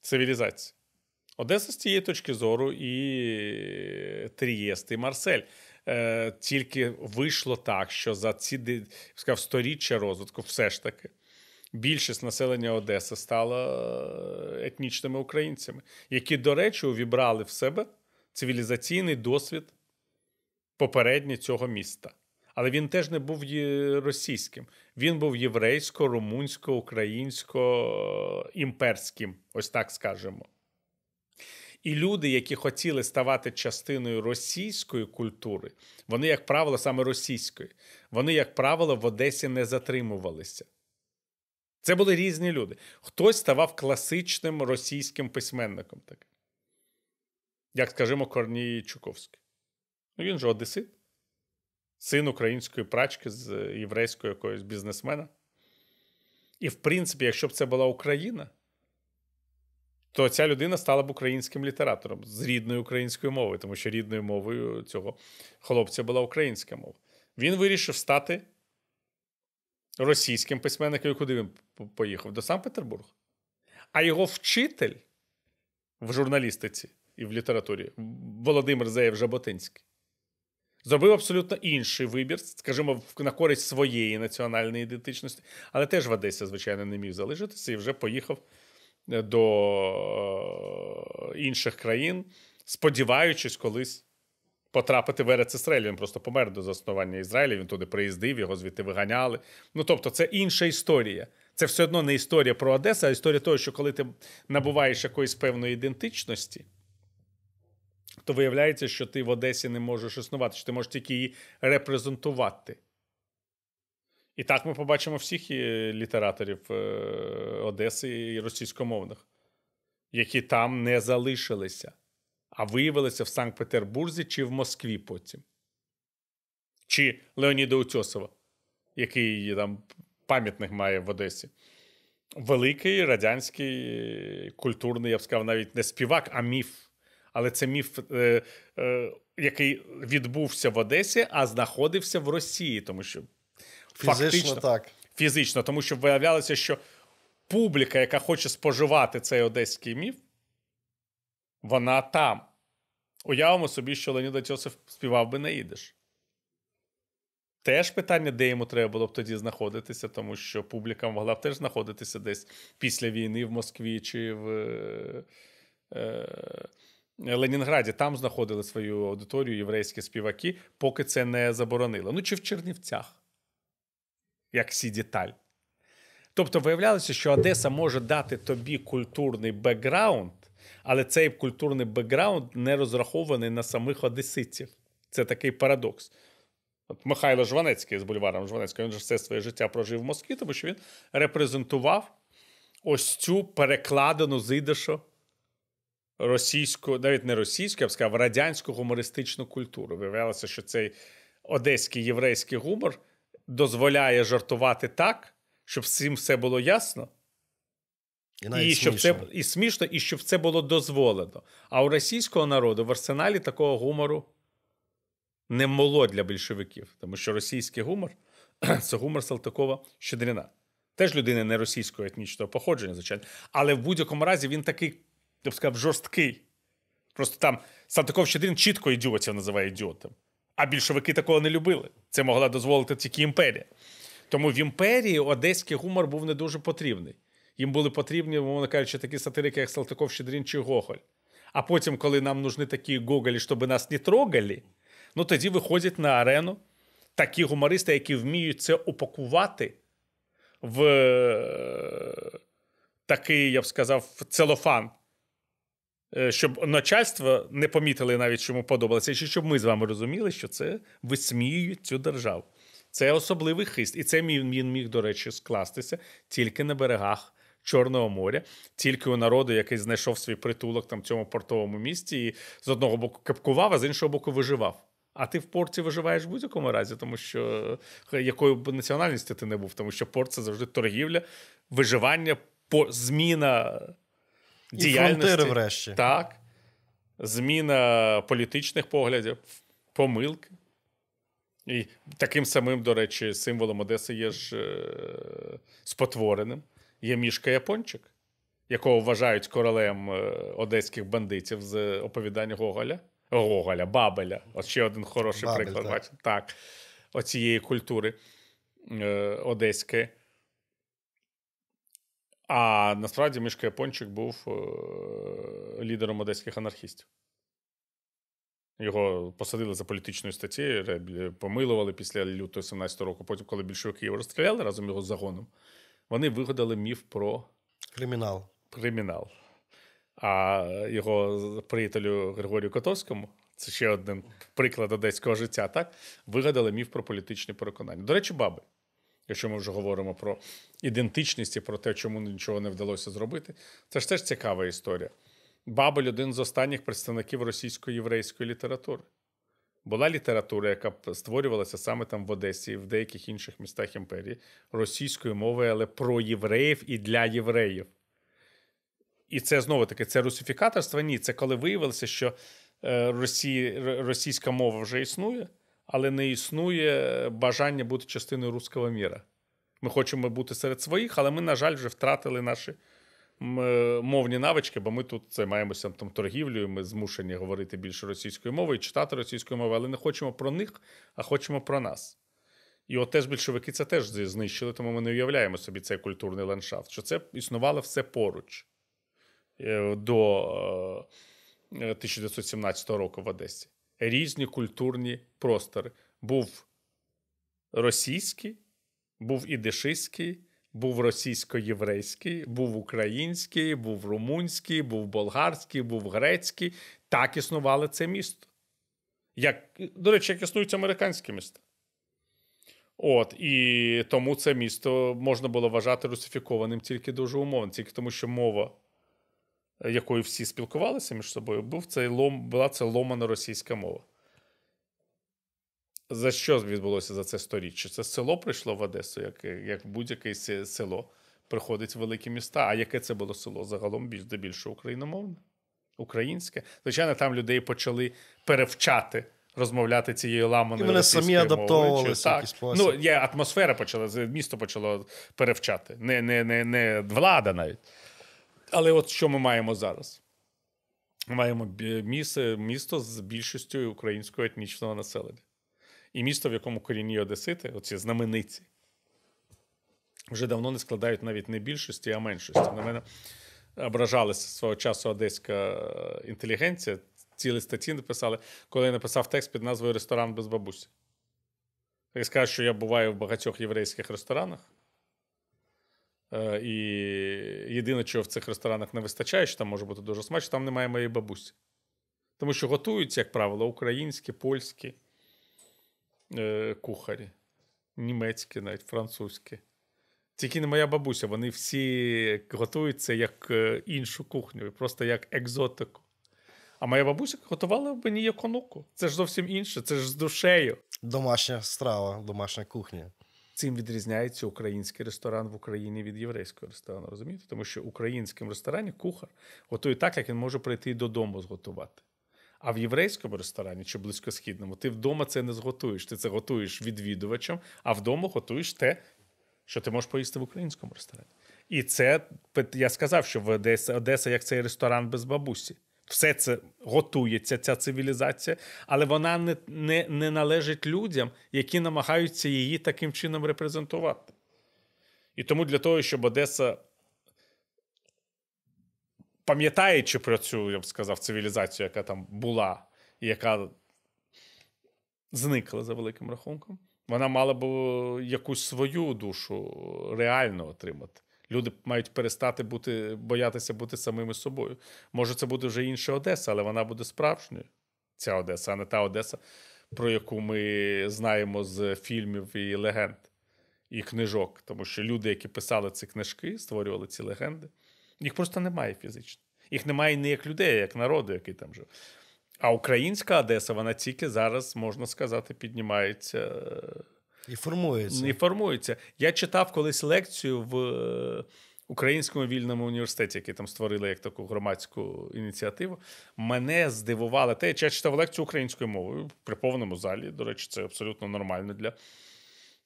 Speaker 2: цивілізація. Одеса з цієї точки зору і Трієст, і Марсель. Е, тільки вийшло так, що за ці сказав, сторіччя розвитку, все ж таки, більшість населення Одеси стала етнічними українцями, які, до речі, увібрали в себе цивілізаційний досвід попереднє цього міста. Але він теж не був російським. Він був єврейсько, румунсько, українсько імперським, ось так скажемо. І люди, які хотіли ставати частиною російської культури, вони, як правило, саме російської, вони, як правило, в Одесі не затримувалися. Це були різні люди. Хтось ставав класичним російським письменником, так. як скажімо, Корній Чуковський. Ну, він же одесит, син української прачки з е, єврейського якогось бізнесмена. І, в принципі, якщо б це була Україна, то ця людина стала б українським літератором з рідною українською мовою, тому що рідною мовою цього хлопця була українська мова. Він вирішив стати російським письменником, куди він поїхав? До санкт петербургу А його вчитель в журналістиці і в літературі Володимир Зеєв Жаботинський зробив абсолютно інший вибір, скажімо, на користь своєї національної ідентичності, але теж в Одесі, звичайно, не міг залишитися і вже поїхав е, до е, інших країн, сподіваючись, колись. Потрапити в Ерецестрелі, він просто помер до заснування Ізраїля, він туди приїздив, його звідти виганяли. Ну тобто, це інша історія. Це все одно не історія про Одесу, а історія того, що коли ти набуваєш якоїсь певної ідентичності, то тобто виявляється, що ти в Одесі не можеш існувати, що ти можеш тільки її репрезентувати. І так ми побачимо всіх е, літераторів е, Одеси і російськомовних, які там не залишилися, а виявилися в Санкт-Петербурзі чи в Москві потім. Чи Леоніда Утьосова, який там пам'ятник має в Одесі. Великий радянський культурний, я б сказав, навіть не співак, а міф але це міф, е, е, який відбувся в Одесі, а знаходився в Росії, тому що фізично фактично, так. Фізично, тому що виявлялося, що публіка, яка хоче споживати цей одеський міф, вона там. Уявимо собі, що Леоніда Тьосиф співав би наїдеш. Теж питання, де йому треба було б тоді знаходитися, тому що публіка могла б теж знаходитися десь після війни в Москві чи в е, е Ленінграді там знаходили свою аудиторію єврейські співаки, поки це не заборонило. Ну чи в Чернівцях, як сі деталь. Тобто виявлялося, що Одеса може дати тобі культурний бекграунд, але цей культурний бекграунд не розрахований на самих одеситів. Це такий парадокс. От Михайло Жванецький з бульваром Жванецького, він же все своє життя прожив в Москві, тому що він репрезентував ось цю перекладену зидишу російську, навіть не російську, я б сказав, радянську гумористичну культуру. Виявлялося, що цей одеський єврейський гумор дозволяє жартувати так, щоб всім все було ясно. І, навіть і щоб смішно. це і смішно, і щоб це було дозволено. А у російського народу в арсеналі такого гумору не моло для більшовиків, тому що російський гумор (clears throat) це гумор Салтикова щедріна. Теж людина не російського етнічного походження, звичайно, але в будь-якому разі він такий я б сказав, жорсткий. Просто там Сантаков Щедрін чітко ідіотів називає ідіотом. А більшовики такого не любили. Це могла дозволити тільки імперія. Тому в імперії одеський гумор був не дуже потрібний. Їм були потрібні, мовно кажучи, такі сатирики, як Салтиков Щедрін чи Гоголь. А потім, коли нам нужны такі Гоголі, щоб нас не трогали, ну тоді виходять на арену такі гумористи, які вміють це упакувати в е, такий, я б сказав, целофан. Е, щоб начальство не помітили навіть, що йому подобалося, і щоб ми з вами розуміли, що це висміюють цю державу. Це особливий хист, і це він міг, до речі, скластися тільки на берегах Чорного моря, тільки у народу, який знайшов свій притулок там в цьому портовому місті, і з одного боку капкував, а з іншого боку виживав. А ти в порті виживаєш в будь-якому разі, тому що е, якою б національністю ти не був, тому що порт це завжди торгівля, виживання, по зміна діяльності. фронтири врешті. Так. Зміна політичних поглядів, помилки. І таким самим, до речі, символом Одеси є ж е, спотвореним. Є мішка Япончик, якого вважають королем е, одеських бандитів з оповідань Гоголя. Гоголя, Бабеля. От ще один хороший Бабель, приклад. Так. так, оцієї культури е, одеської. А насправді Мішка Япончик був е, лідером одеських анархістів. Його посадили за політичною статтєю, помилували після лютого 17-го року. Потім, коли більшовики його розстріляли разом його з загоном, вони вигадали міф про кримінал. Кримінал. А його приятелю Григорію Котовському, це ще один приклад одеського життя, так вигадали міф про політичні переконання. До речі, баби якщо ми вже говоримо про ідентичність і про те, чому нічого не вдалося зробити, це ж теж цікава історія. Бабель один з останніх представників російсько єврейської літератури. Була література, яка створювалася саме там в Одесі і в деяких інших містах імперії російською мовою, але про євреїв і для євреїв. І це знову таки це русифікаторство? Ні, це коли виявилося, що е, Росії, російська мова вже існує але не існує бажання бути частиною руського міра. Ми хочемо бути серед своїх, але ми, на жаль, вже втратили наші е, мовні навички, бо ми тут займаємося там торгівлею, ми змушені говорити більше російською мовою, читати російською мовою, але не хочемо про них, а хочемо про нас. І от теж більшовики це теж знищили, тому ми не уявляємо собі цей культурний ландшафт, що це існувало все поруч е, до 1917 е, року в Одесі різні культурні простори. Був російський, був ідишистський, був російсько-єврейський, був український, був румунський, був болгарський, був грецький. Так існувало це місто. Як, До речі, як існують американські міста. От, І тому це місто можна було вважати русифікованим тільки дуже умовно, тільки тому, що мова якою всі спілкувалися між собою, був цей лом, була це ломана російська мова. За що відбулося за це сторіччя? Це село прийшло в Одесу, як як будь-яке село приходить в великі міста. А яке це було село? Загалом більш дебільше україномовне, українське. Звичайно, там людей почали перевчати. Розмовляти цією ламаною. І Вони самі адаптовувалися. Ну, є атмосфера почала, місто почало перевчати. Не не, не, не влада навіть. Але от що ми маємо зараз? Ми маємо місце, місто з більшістю українського етнічного населення. І місто, в якому корінні Одесити, оці знамениці, вже давно не складають навіть не більшості, а меншості. На мене ображалася свого часу одеська е, інтелігенція. Цілі статті написали, коли я написав текст під назвою Ресторан без бабусі. Я сказав, що я буваю в багатьох єврейських ресторанах. Е, і єдине, чого в цих ресторанах не вистачає, що там може бути дуже смачно, там немає моєї бабусі. Тому що готуються, як правило, українські, польські е, кухарі, німецькі, навіть французькі. Тільки не моя бабуся, вони всі готуються як е, іншу кухню, просто як екзотику. А моя бабуся готувала мені як онуку. Це ж зовсім інше, це ж з душею. Домашня страва, домашня кухня. Цим відрізняється український ресторан в Україні від єврейського ресторану. Розумієте? Тому що в українському ресторані кухар готує так, як він може прийти додому зготувати. А в єврейському ресторані чи близькосхідному ти вдома це не зготуєш. Ти це готуєш відвідувачам, а вдома готуєш те, що ти можеш поїсти в українському ресторані. І це я сказав, що в Одесі Одеса як цей ресторан без бабусі все це готується, ця цивілізація, але вона не, не, не належить людям, які намагаються її таким чином репрезентувати. І тому для того, щоб Одеса. Пам'ятаючи про цю, я б сказав, цивілізацію, яка там була, і яка зникла за великим рахунком, вона мала б якусь свою душу реально отримати. Люди мають перестати бути, боятися бути самими собою. Може, це буде вже інша Одеса, але вона буде справжньою. Ця Одеса, а не та Одеса, про яку ми знаємо з фільмів і легенд і книжок. Тому що люди, які писали ці книжки, створювали ці легенди, їх просто немає фізично. Їх немає не як людей, а як народу, який там жив. А українська Одеса, вона тільки зараз, можна сказати, піднімається е, і формується. І формується. Я читав колись лекцію в е, Українському вільному університеті, який там створили як таку громадську ініціативу. Мене здивувало те, я читав лекцію українською мовою при повному залі. До речі, це абсолютно нормально для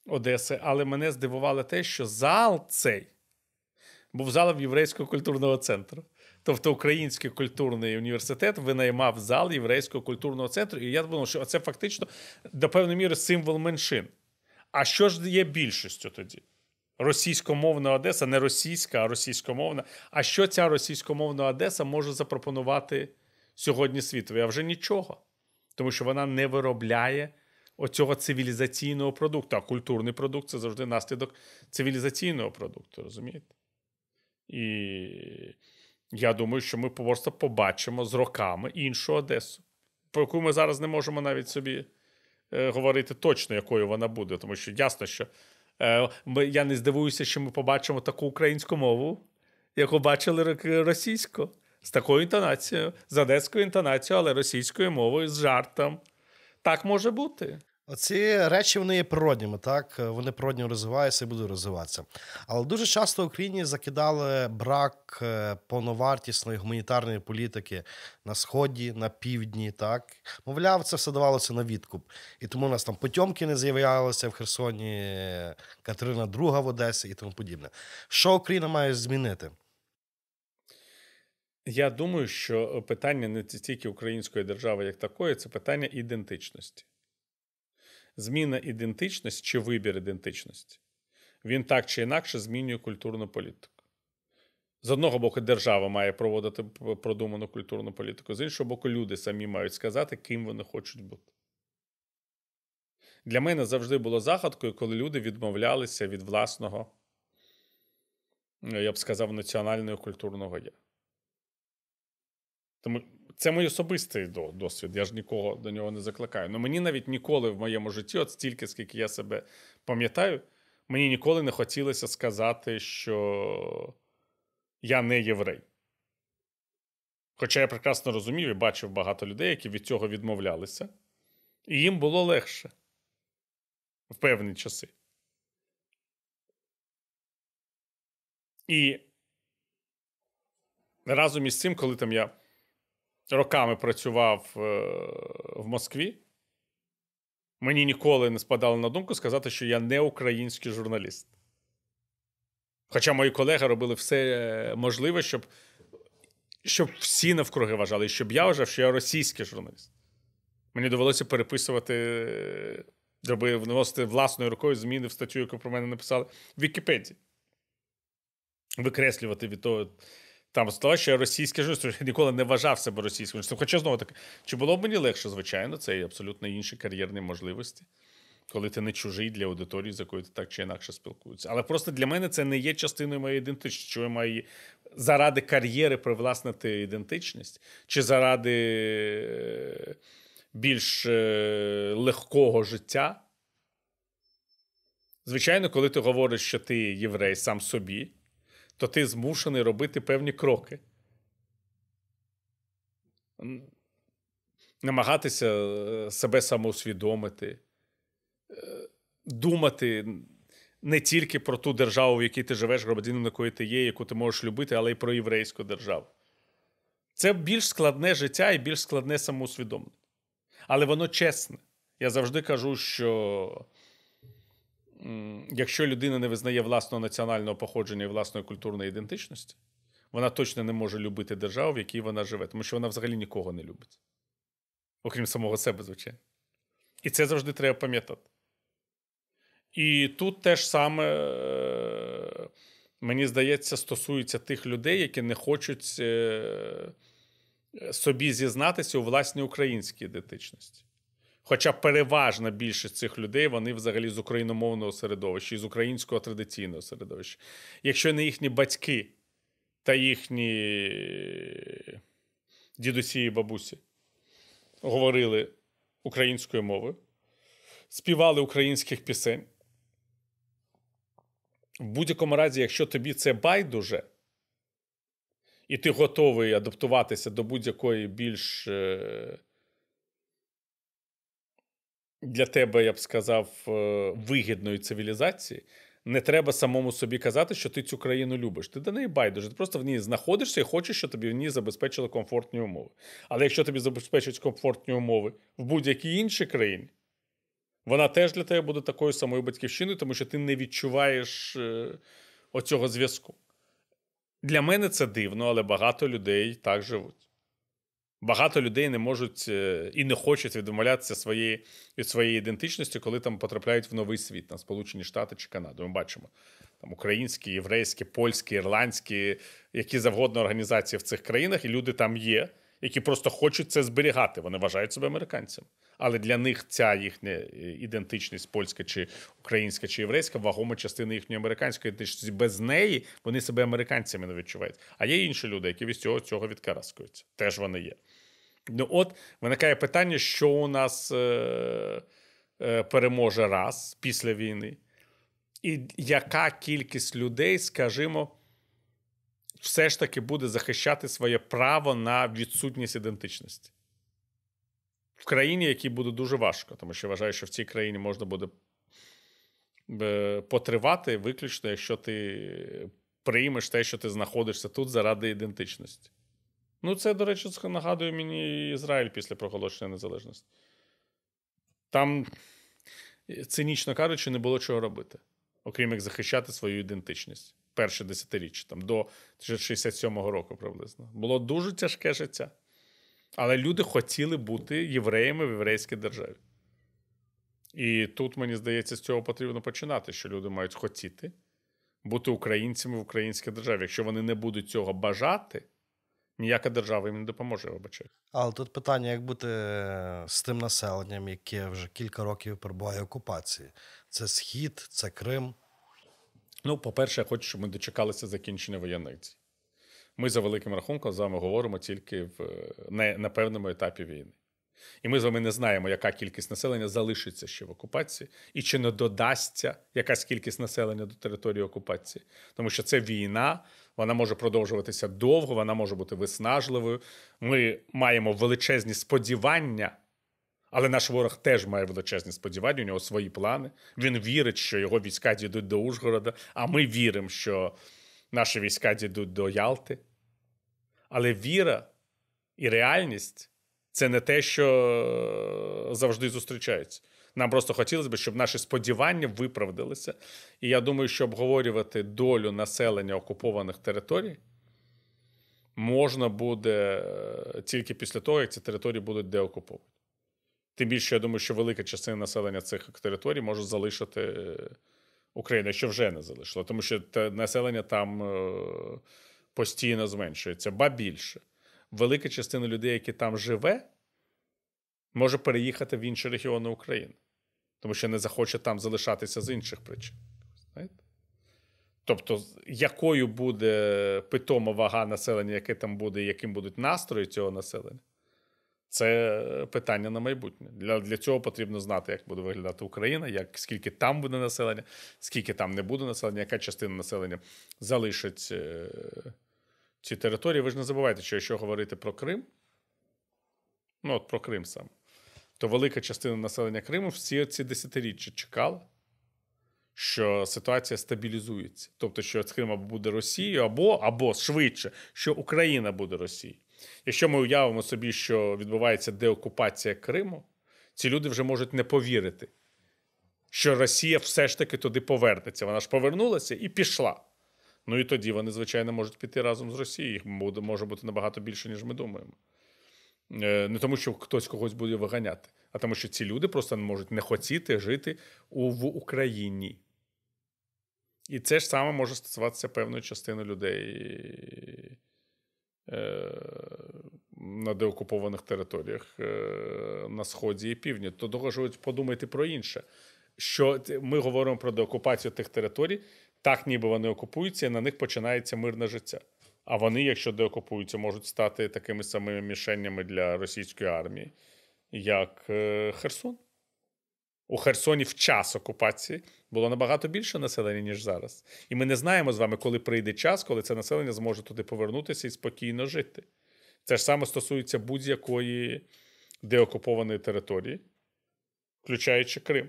Speaker 2: Одеси. Але мене здивувало те, що зал цей був залом Єврейського культурного центру. Тобто Український культурний університет винаймав зал Єврейського культурного центру, і я думав, що це фактично до певної міри символ меншин. А що ж є більшістю тоді? Російськомовна Одеса, не російська, а російськомовна. А що ця російськомовна Одеса може запропонувати сьогодні світові? А вже нічого. Тому що вона не виробляє оцього цивілізаційного продукту. А культурний продукт це завжди наслідок цивілізаційного продукту, розумієте? І я думаю, що ми просто побачимо з роками іншу Одесу, про яку ми зараз не можемо навіть собі. Е, говорити точно, якою вона буде, тому що ясно, що е, ми, я не здивуюся, що ми побачимо таку українську мову, яку бачили російську, з такою інтонацією, з одеською інтонацією, але російською мовою, з жартом. Так може бути.
Speaker 1: Оці речі вони є природніми, так вони природні розвиваються і будуть розвиватися. Але дуже часто в Україні закидали брак е, повновартісної гуманітарної політики на сході, на півдні. Так мовляв, це все давалося на відкуп. І тому у нас там потьомки не з'являлися в Херсоні, Катерина II в
Speaker 2: Одесі і тому подібне. Що Україна має змінити? Я думаю, що питання не тільки української держави як такої, це питання ідентичності зміна ідентичності чи вибір ідентичності, він так чи інакше змінює культурну політику. З одного боку, держава має проводити продуману культурну політику, з іншого боку, люди самі мають сказати, ким вони хочуть бути. Для мене завжди було загадкою, коли люди відмовлялися від власного, я б сказав, національного культурного я. Тому це мій особистий досвід. Я ж нікого до нього не закликаю. Ну мені навіть ніколи в моєму житті, от стільки скільки я себе пам'ятаю, мені ніколи не хотілося сказати, що я не єврей. Хоча я прекрасно розумів і бачив багато людей, які від цього відмовлялися, і їм було легше в певні часи. І разом із цим, коли там я роками працював е, в Москві. Мені ніколи не спадало на думку сказати, що я не український журналіст. Хоча мої колеги робили все е, можливе, щоб щоб всі навкруги вважали, і щоб я вважав, що я російський журналіст. Мені довелося переписувати, е, доби вносити власною рукою зміни в статтю, яку про мене написали в Вікіпедії. Викреслювати від того там з що я російське журналіст, я ніколи не вважав себе російським журналістом. Хоча знову таки, чи було б мені легше, звичайно, це і абсолютно інші кар'єрні можливості, коли ти не чужий для аудиторії, з якою ти так чи інакше спілкуєшся. Але просто для мене це не є частиною моєї ідентичності. Чому я маю заради кар'єри привласнити ідентичність, чи заради е, більш е, легкого життя. Звичайно, коли ти говориш, що ти єврей сам собі то ти змушений робити певні кроки. Намагатися е, себе самоусвідомити, е, думати не тільки про ту державу, в якій ти живеш, громадянином якої ти є, яку ти можеш любити, але й про єврейську державу. Це більш складне життя і більш складне самоусвідомлення. Але воно чесне. Я завжди кажу, що якщо людина не визнає власного національного походження і власної культурної ідентичності, вона точно не може любити державу, в якій вона живе, тому що вона взагалі нікого не любить, окрім самого себе, звичайно. І це завжди треба пам'ятати. І тут теж саме, е, мені здається, стосується тих людей, які не хочуть е, собі зізнатися у власній українській ідентичності. Хоча переважна більшість цих людей вони взагалі з україномовного середовища і з українського традиційного середовища. Якщо не їхні батьки та їхні е, дідусі і бабусі говорили українською мовою, співали українських пісень. В будь-якому разі, якщо тобі це байдуже, і ти готовий адаптуватися до будь-якої більш е, для тебе, я б сказав, е, вигідної цивілізації. Не треба самому собі казати, що ти цю країну любиш. Ти до неї байдуже. Ти просто в ній знаходишся і хочеш, щоб тобі в ній забезпечили комфортні умови. Але якщо тобі забезпечать комфортні умови в будь-якій іншій країні, вона теж для тебе буде такою самою батьківщиною, тому що ти не відчуваєш е, оцього зв'язку. Для мене це дивно, але багато людей так живуть. Багато людей не можуть е, і не хочуть відмовлятися своєї, від своєї ідентичності, коли там потрапляють в новий світ на Сполучені Штати чи Канаду. Ми бачимо там українські, єврейські, польські, ірландські, які завгодно організації в цих країнах, і люди там є, які просто хочуть це зберігати. Вони вважають себе американцями але для них ця їхня е, ідентичність польська чи українська чи єврейська вагома частина їхньої американської ідентичності. Без неї вони себе американцями не відчувають. А є інші люди, які від цього цього відкараскуються. Теж вони є. Ну от виникає питання, що у нас е, е, переможе раз після війни, і яка кількість людей, скажімо, все ж таки буде захищати своє право на відсутність ідентичності в країні, якій буде дуже важко, тому що я вважаю, що в цій країні можна буде е, потривати виключно, якщо ти приймеш те, що ти знаходишся тут заради ідентичності. Ну, це, до речі, нагадує мені Ізраїль після проголошення незалежності. Там, е, цинічно кажучи, не було чого робити, окрім як захищати свою ідентичність перше десятиріччя, там до 67-го року приблизно. Було дуже тяжке життя. Але люди хотіли бути євреями в єврейській державі. І тут, мені здається, з цього потрібно починати, що люди мають хотіти бути українцями в українській державі. Якщо вони не будуть цього бажати, ніяка держава їм не допоможе, вибачаю.
Speaker 1: Але тут питання, як бути е, з тим населенням, яке
Speaker 2: вже кілька років перебуває в окупації. Це Схід, це Крим. Ну, по-перше, я хочу, щоб ми дочекалися закінчення воєнниці. Ми за великим рахунком з вами говоримо тільки в не на певному етапі війни. І ми з вами не знаємо, яка кількість населення залишиться ще в окупації, і чи не додасться якась кількість населення до території окупації, тому що це війна, вона може продовжуватися довго, вона може бути виснажливою. Ми маємо величезні сподівання, але наш ворог теж має величезні сподівання. У нього свої плани. Він вірить, що його війська дійдуть до Ужгорода. А ми віримо, що наші війська дійдуть до Ялти. Але віра і реальність це не те, що завжди зустрічається. Нам просто хотілося б, щоб наші сподівання виправдалися. І я думаю, що обговорювати долю населення окупованих територій можна буде е, тільки після того, як ці території будуть деокуповані. Тим більше, я думаю, що велика частина населення цих територій може залишити е, Україну, що вже не залишила, тому що те населення там. Е, постійно зменшується, ба більше. Велика частина людей, які там живе, може переїхати в інші регіони України, тому що не захоче там залишатися з інших причин. Знаєте? Тобто, якою буде питома вага населення, яке там буде, яким будуть настрої цього населення, це питання на майбутнє. Для для цього потрібно знати, як буде виглядати Україна, як, скільки там буде населення, скільки там не буде населення, яка частина населення залишить. Е, ці території. Ви ж не забувайте, що якщо говорити про Крим, ну от про Крим сам, то велика частина населення Криму всі ці десятиріччя чекала, що ситуація стабілізується. Тобто, що з Криму буде Росією або, або швидше, що Україна буде Росією. Якщо ми уявимо собі, що відбувається деокупація Криму, ці люди вже можуть не повірити, що Росія все ж таки туди повернеться. Вона ж повернулася і пішла. Ну і тоді вони, звичайно, можуть піти разом з Росією. Їх буде, може бути набагато більше, ніж ми думаємо. Е, не тому, що хтось когось буде виганяти, а тому, що ці люди просто не можуть не хотіти жити у, в Україні. І це ж саме може стосуватися певної частини людей е, на деокупованих територіях е, на сході і півдні. То того ж подумайте про інше. Що ми говоримо про деокупацію тих територій, так, ніби вони окупуються, і на них починається мирне життя. А вони, якщо деокупуються, можуть стати такими самими мішенями для російської армії, як е, Херсон. У Херсоні в час окупації було набагато більше населення, ніж зараз. І ми не знаємо з вами, коли прийде час, коли це населення зможе туди повернутися і спокійно жити. Це ж саме стосується будь-якої деокупованої території, включаючи Крим.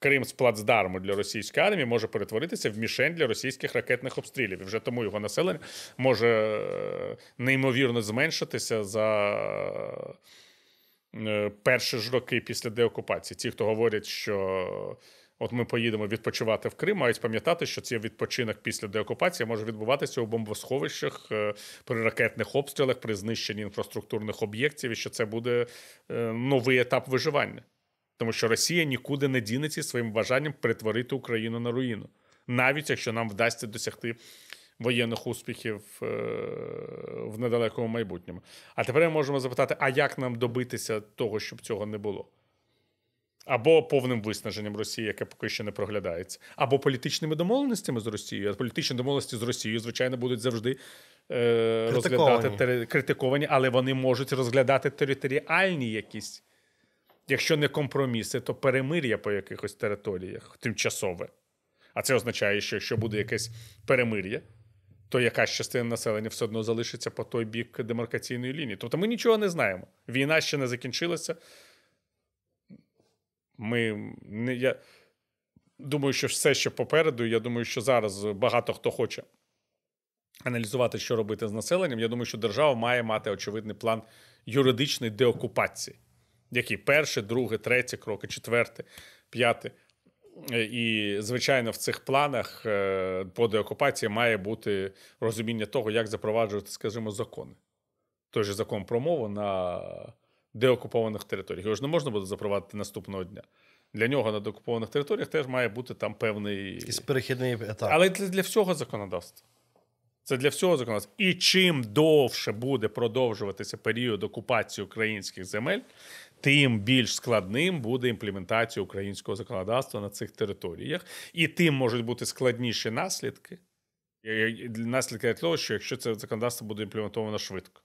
Speaker 2: Крим з плацдарму для російської армії може перетворитися в мішень для російських ракетних обстрілів. І вже тому його населення може е, неймовірно зменшитися за е, перші ж роки після деокупації. Ті, хто говорять, що от ми поїдемо відпочивати в Крим, мають пам'ятати, що цей відпочинок після деокупації може відбуватися у бомбосховищах е, при ракетних обстрілах, при знищенні інфраструктурних об'єктів, і що це буде новий етап виживання тому що Росія нікуди не дінеться своїм бажанням перетворити Україну на руїну, навіть якщо нам вдасться досягти воєнних успіхів е, в недалекому майбутньому. А тепер ми можемо запитати, а як нам добитися того, щоб цього не було? Або повним виснаженням Росії, яке поки що не проглядається, або політичними домовленостями з Росією. А політичні домовленості з Росією, звичайно, будуть завжди е, розглядати критиковані, але вони можуть розглядати територіальні якісь якщо не компроміси, то перемир'я по якихось територіях тимчасове. А це означає, що якщо буде якесь перемир'я, то якась частина населення все одно залишиться по той бік демаркаційної лінії. Тобто ми нічого не знаємо. Війна ще не закінчилася. Ми не я думаю, що все ще попереду. Я думаю, що зараз багато хто хоче аналізувати, що робити з населенням. Я думаю, що держава має мати очевидний план юридичної деокупації. Які перше, друге, третє кроки, четверте, п'яте. Е, і, звичайно, в цих планах е, по деокупації має бути розуміння того, як запроваджувати, скажімо, закони. Той же закон про мову на деокупованих територіях. Його ж не можна буде запровадити наступного дня. Для нього на деокупованих територіях теж має бути там певний Якийсь перехідний етап. Але це для всього законодавства. Це для всього законодавства. І чим довше буде продовжуватися період окупації українських земель, тим більш складним буде імплементація українського законодавства на цих територіях, і тим можуть бути складніші наслідки. Е, е, наслідки для того, що якщо це законодавство буде імплементовано швидко.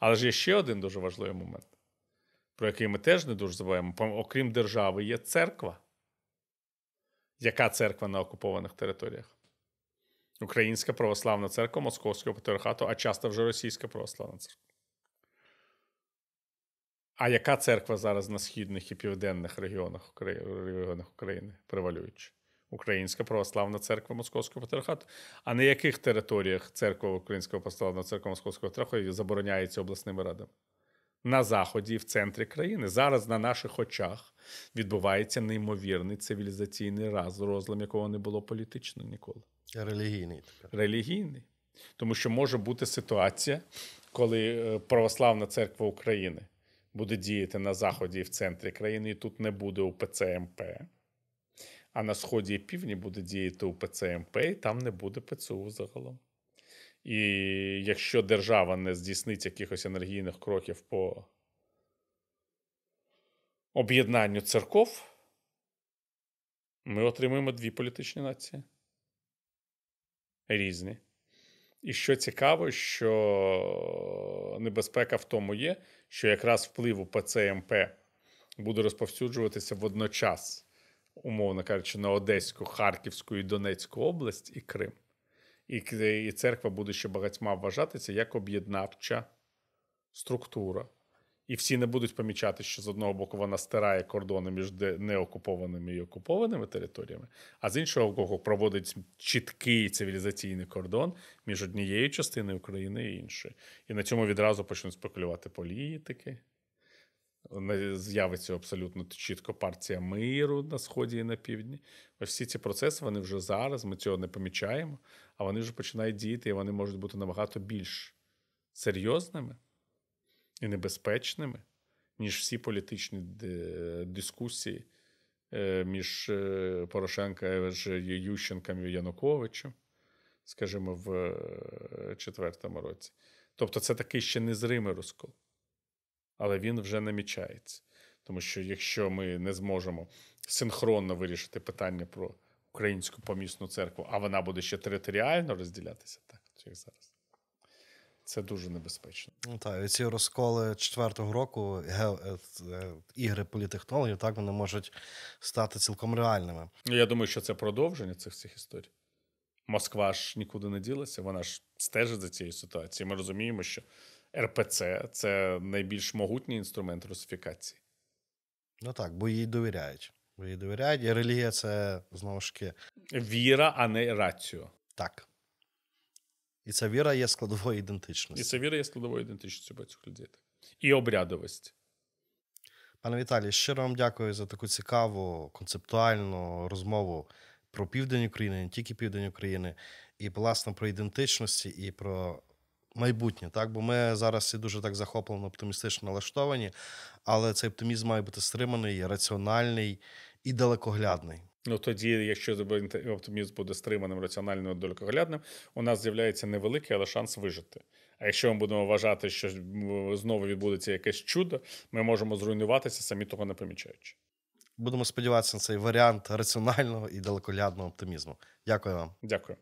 Speaker 2: Але ж є ще один дуже важливий момент, про який ми теж не дуже забуваємо. Окрім держави, є церква. Яка церква на окупованих територіях? Українська православна церква Московського патріархату, а часто вже російська православна церква. А яка церква зараз на східних і південних регіонах України України превалюючи? Українська православна церква Московського патріархату. А на яких територіях церква Українського православного церква Московського патріархату забороняється обласними радами? На заході і в центрі країни зараз на наших очах відбувається неймовірний цивілізаційний раз, розлам якого не було політично ніколи. Релігійний релігійний, тому що може бути ситуація, коли е, православна церква України буде діяти на заході і в центрі країни, і тут не буде УПЦ МП. А на сході і півдні буде діяти УПЦ МП, і там не буде ПЦУ загалом. І якщо держава не здійснить якихось енергійних кроків по об'єднанню церков, ми отримаємо дві політичні нації. Різні. І що цікаво, що небезпека в тому є, що якраз впливу ПЦМП буде розповсюджуватися водночас, умовно кажучи, на Одеську, Харківську і Донецьку область і Крим. І церква буде ще багатьма вважатися як об'єднавча структура і всі не будуть помічати, що з одного боку вона стирає кордони між неокупованими і окупованими територіями, а з іншого боку, проводить чіткий цивілізаційний кордон між однією частиною України і іншою. І на цьому відразу почнуть спекулювати політики. З'явиться абсолютно чітко партія миру на сході і на півдні. Ось всі ці процеси вони вже зараз. Ми цього не помічаємо, а вони вже починають діяти, і вони можуть бути набагато більш серйозними і небезпечними, ніж всі політичні е, дискусії е, між е, Порошенка Ющенком і Януковичем, скажімо, в четвертому році. Тобто, це такий ще незримий розкол, але він вже намічається. Тому що якщо ми не зможемо синхронно вирішити питання про українську помісну церкву, а вона буде ще територіально розділятися, так як зараз. Це дуже небезпечно. Ну, так,
Speaker 1: ці розколи четвертого року е, е, ігри політехнологів так вони можуть стати цілком реальними.
Speaker 2: Ну, я думаю, що це продовження цих всіх історій. Москва ж нікуди не ділася, вона ж стежить за цією ситуацією. Ми розуміємо, що РПЦ це найбільш могутній інструмент русифікації.
Speaker 1: Ну так, бо їй довіряють. Бо їй довіряють, і релігія це знову ж таки. Віра,
Speaker 2: а не раціо.
Speaker 1: Так. І ця віра є складовою ідентичності. І ця
Speaker 2: віра є складовою ідентичністю батьків людей. І обрядовість.
Speaker 1: Пане Віталій, щиро вам дякую за таку цікаву концептуальну розмову про південь України, не тільки південь України, і власне про ідентичності і про майбутнє. Так, бо ми зараз і дуже так захоплено, оптимістично налаштовані, але цей оптимізм має бути стриманий, раціональний і далекоглядний.
Speaker 2: Ну тоді, якщо оптимізм буде стриманим, раціональним далекоглядним, у нас з'являється невеликий, але шанс вижити. А якщо ми будемо вважати, що знову відбудеться якесь чудо, ми можемо зруйнуватися, самі того не помічаючи.
Speaker 1: Будемо сподіватися на цей варіант раціонального і далекоглядного оптимізму. Дякую вам.
Speaker 2: Дякую.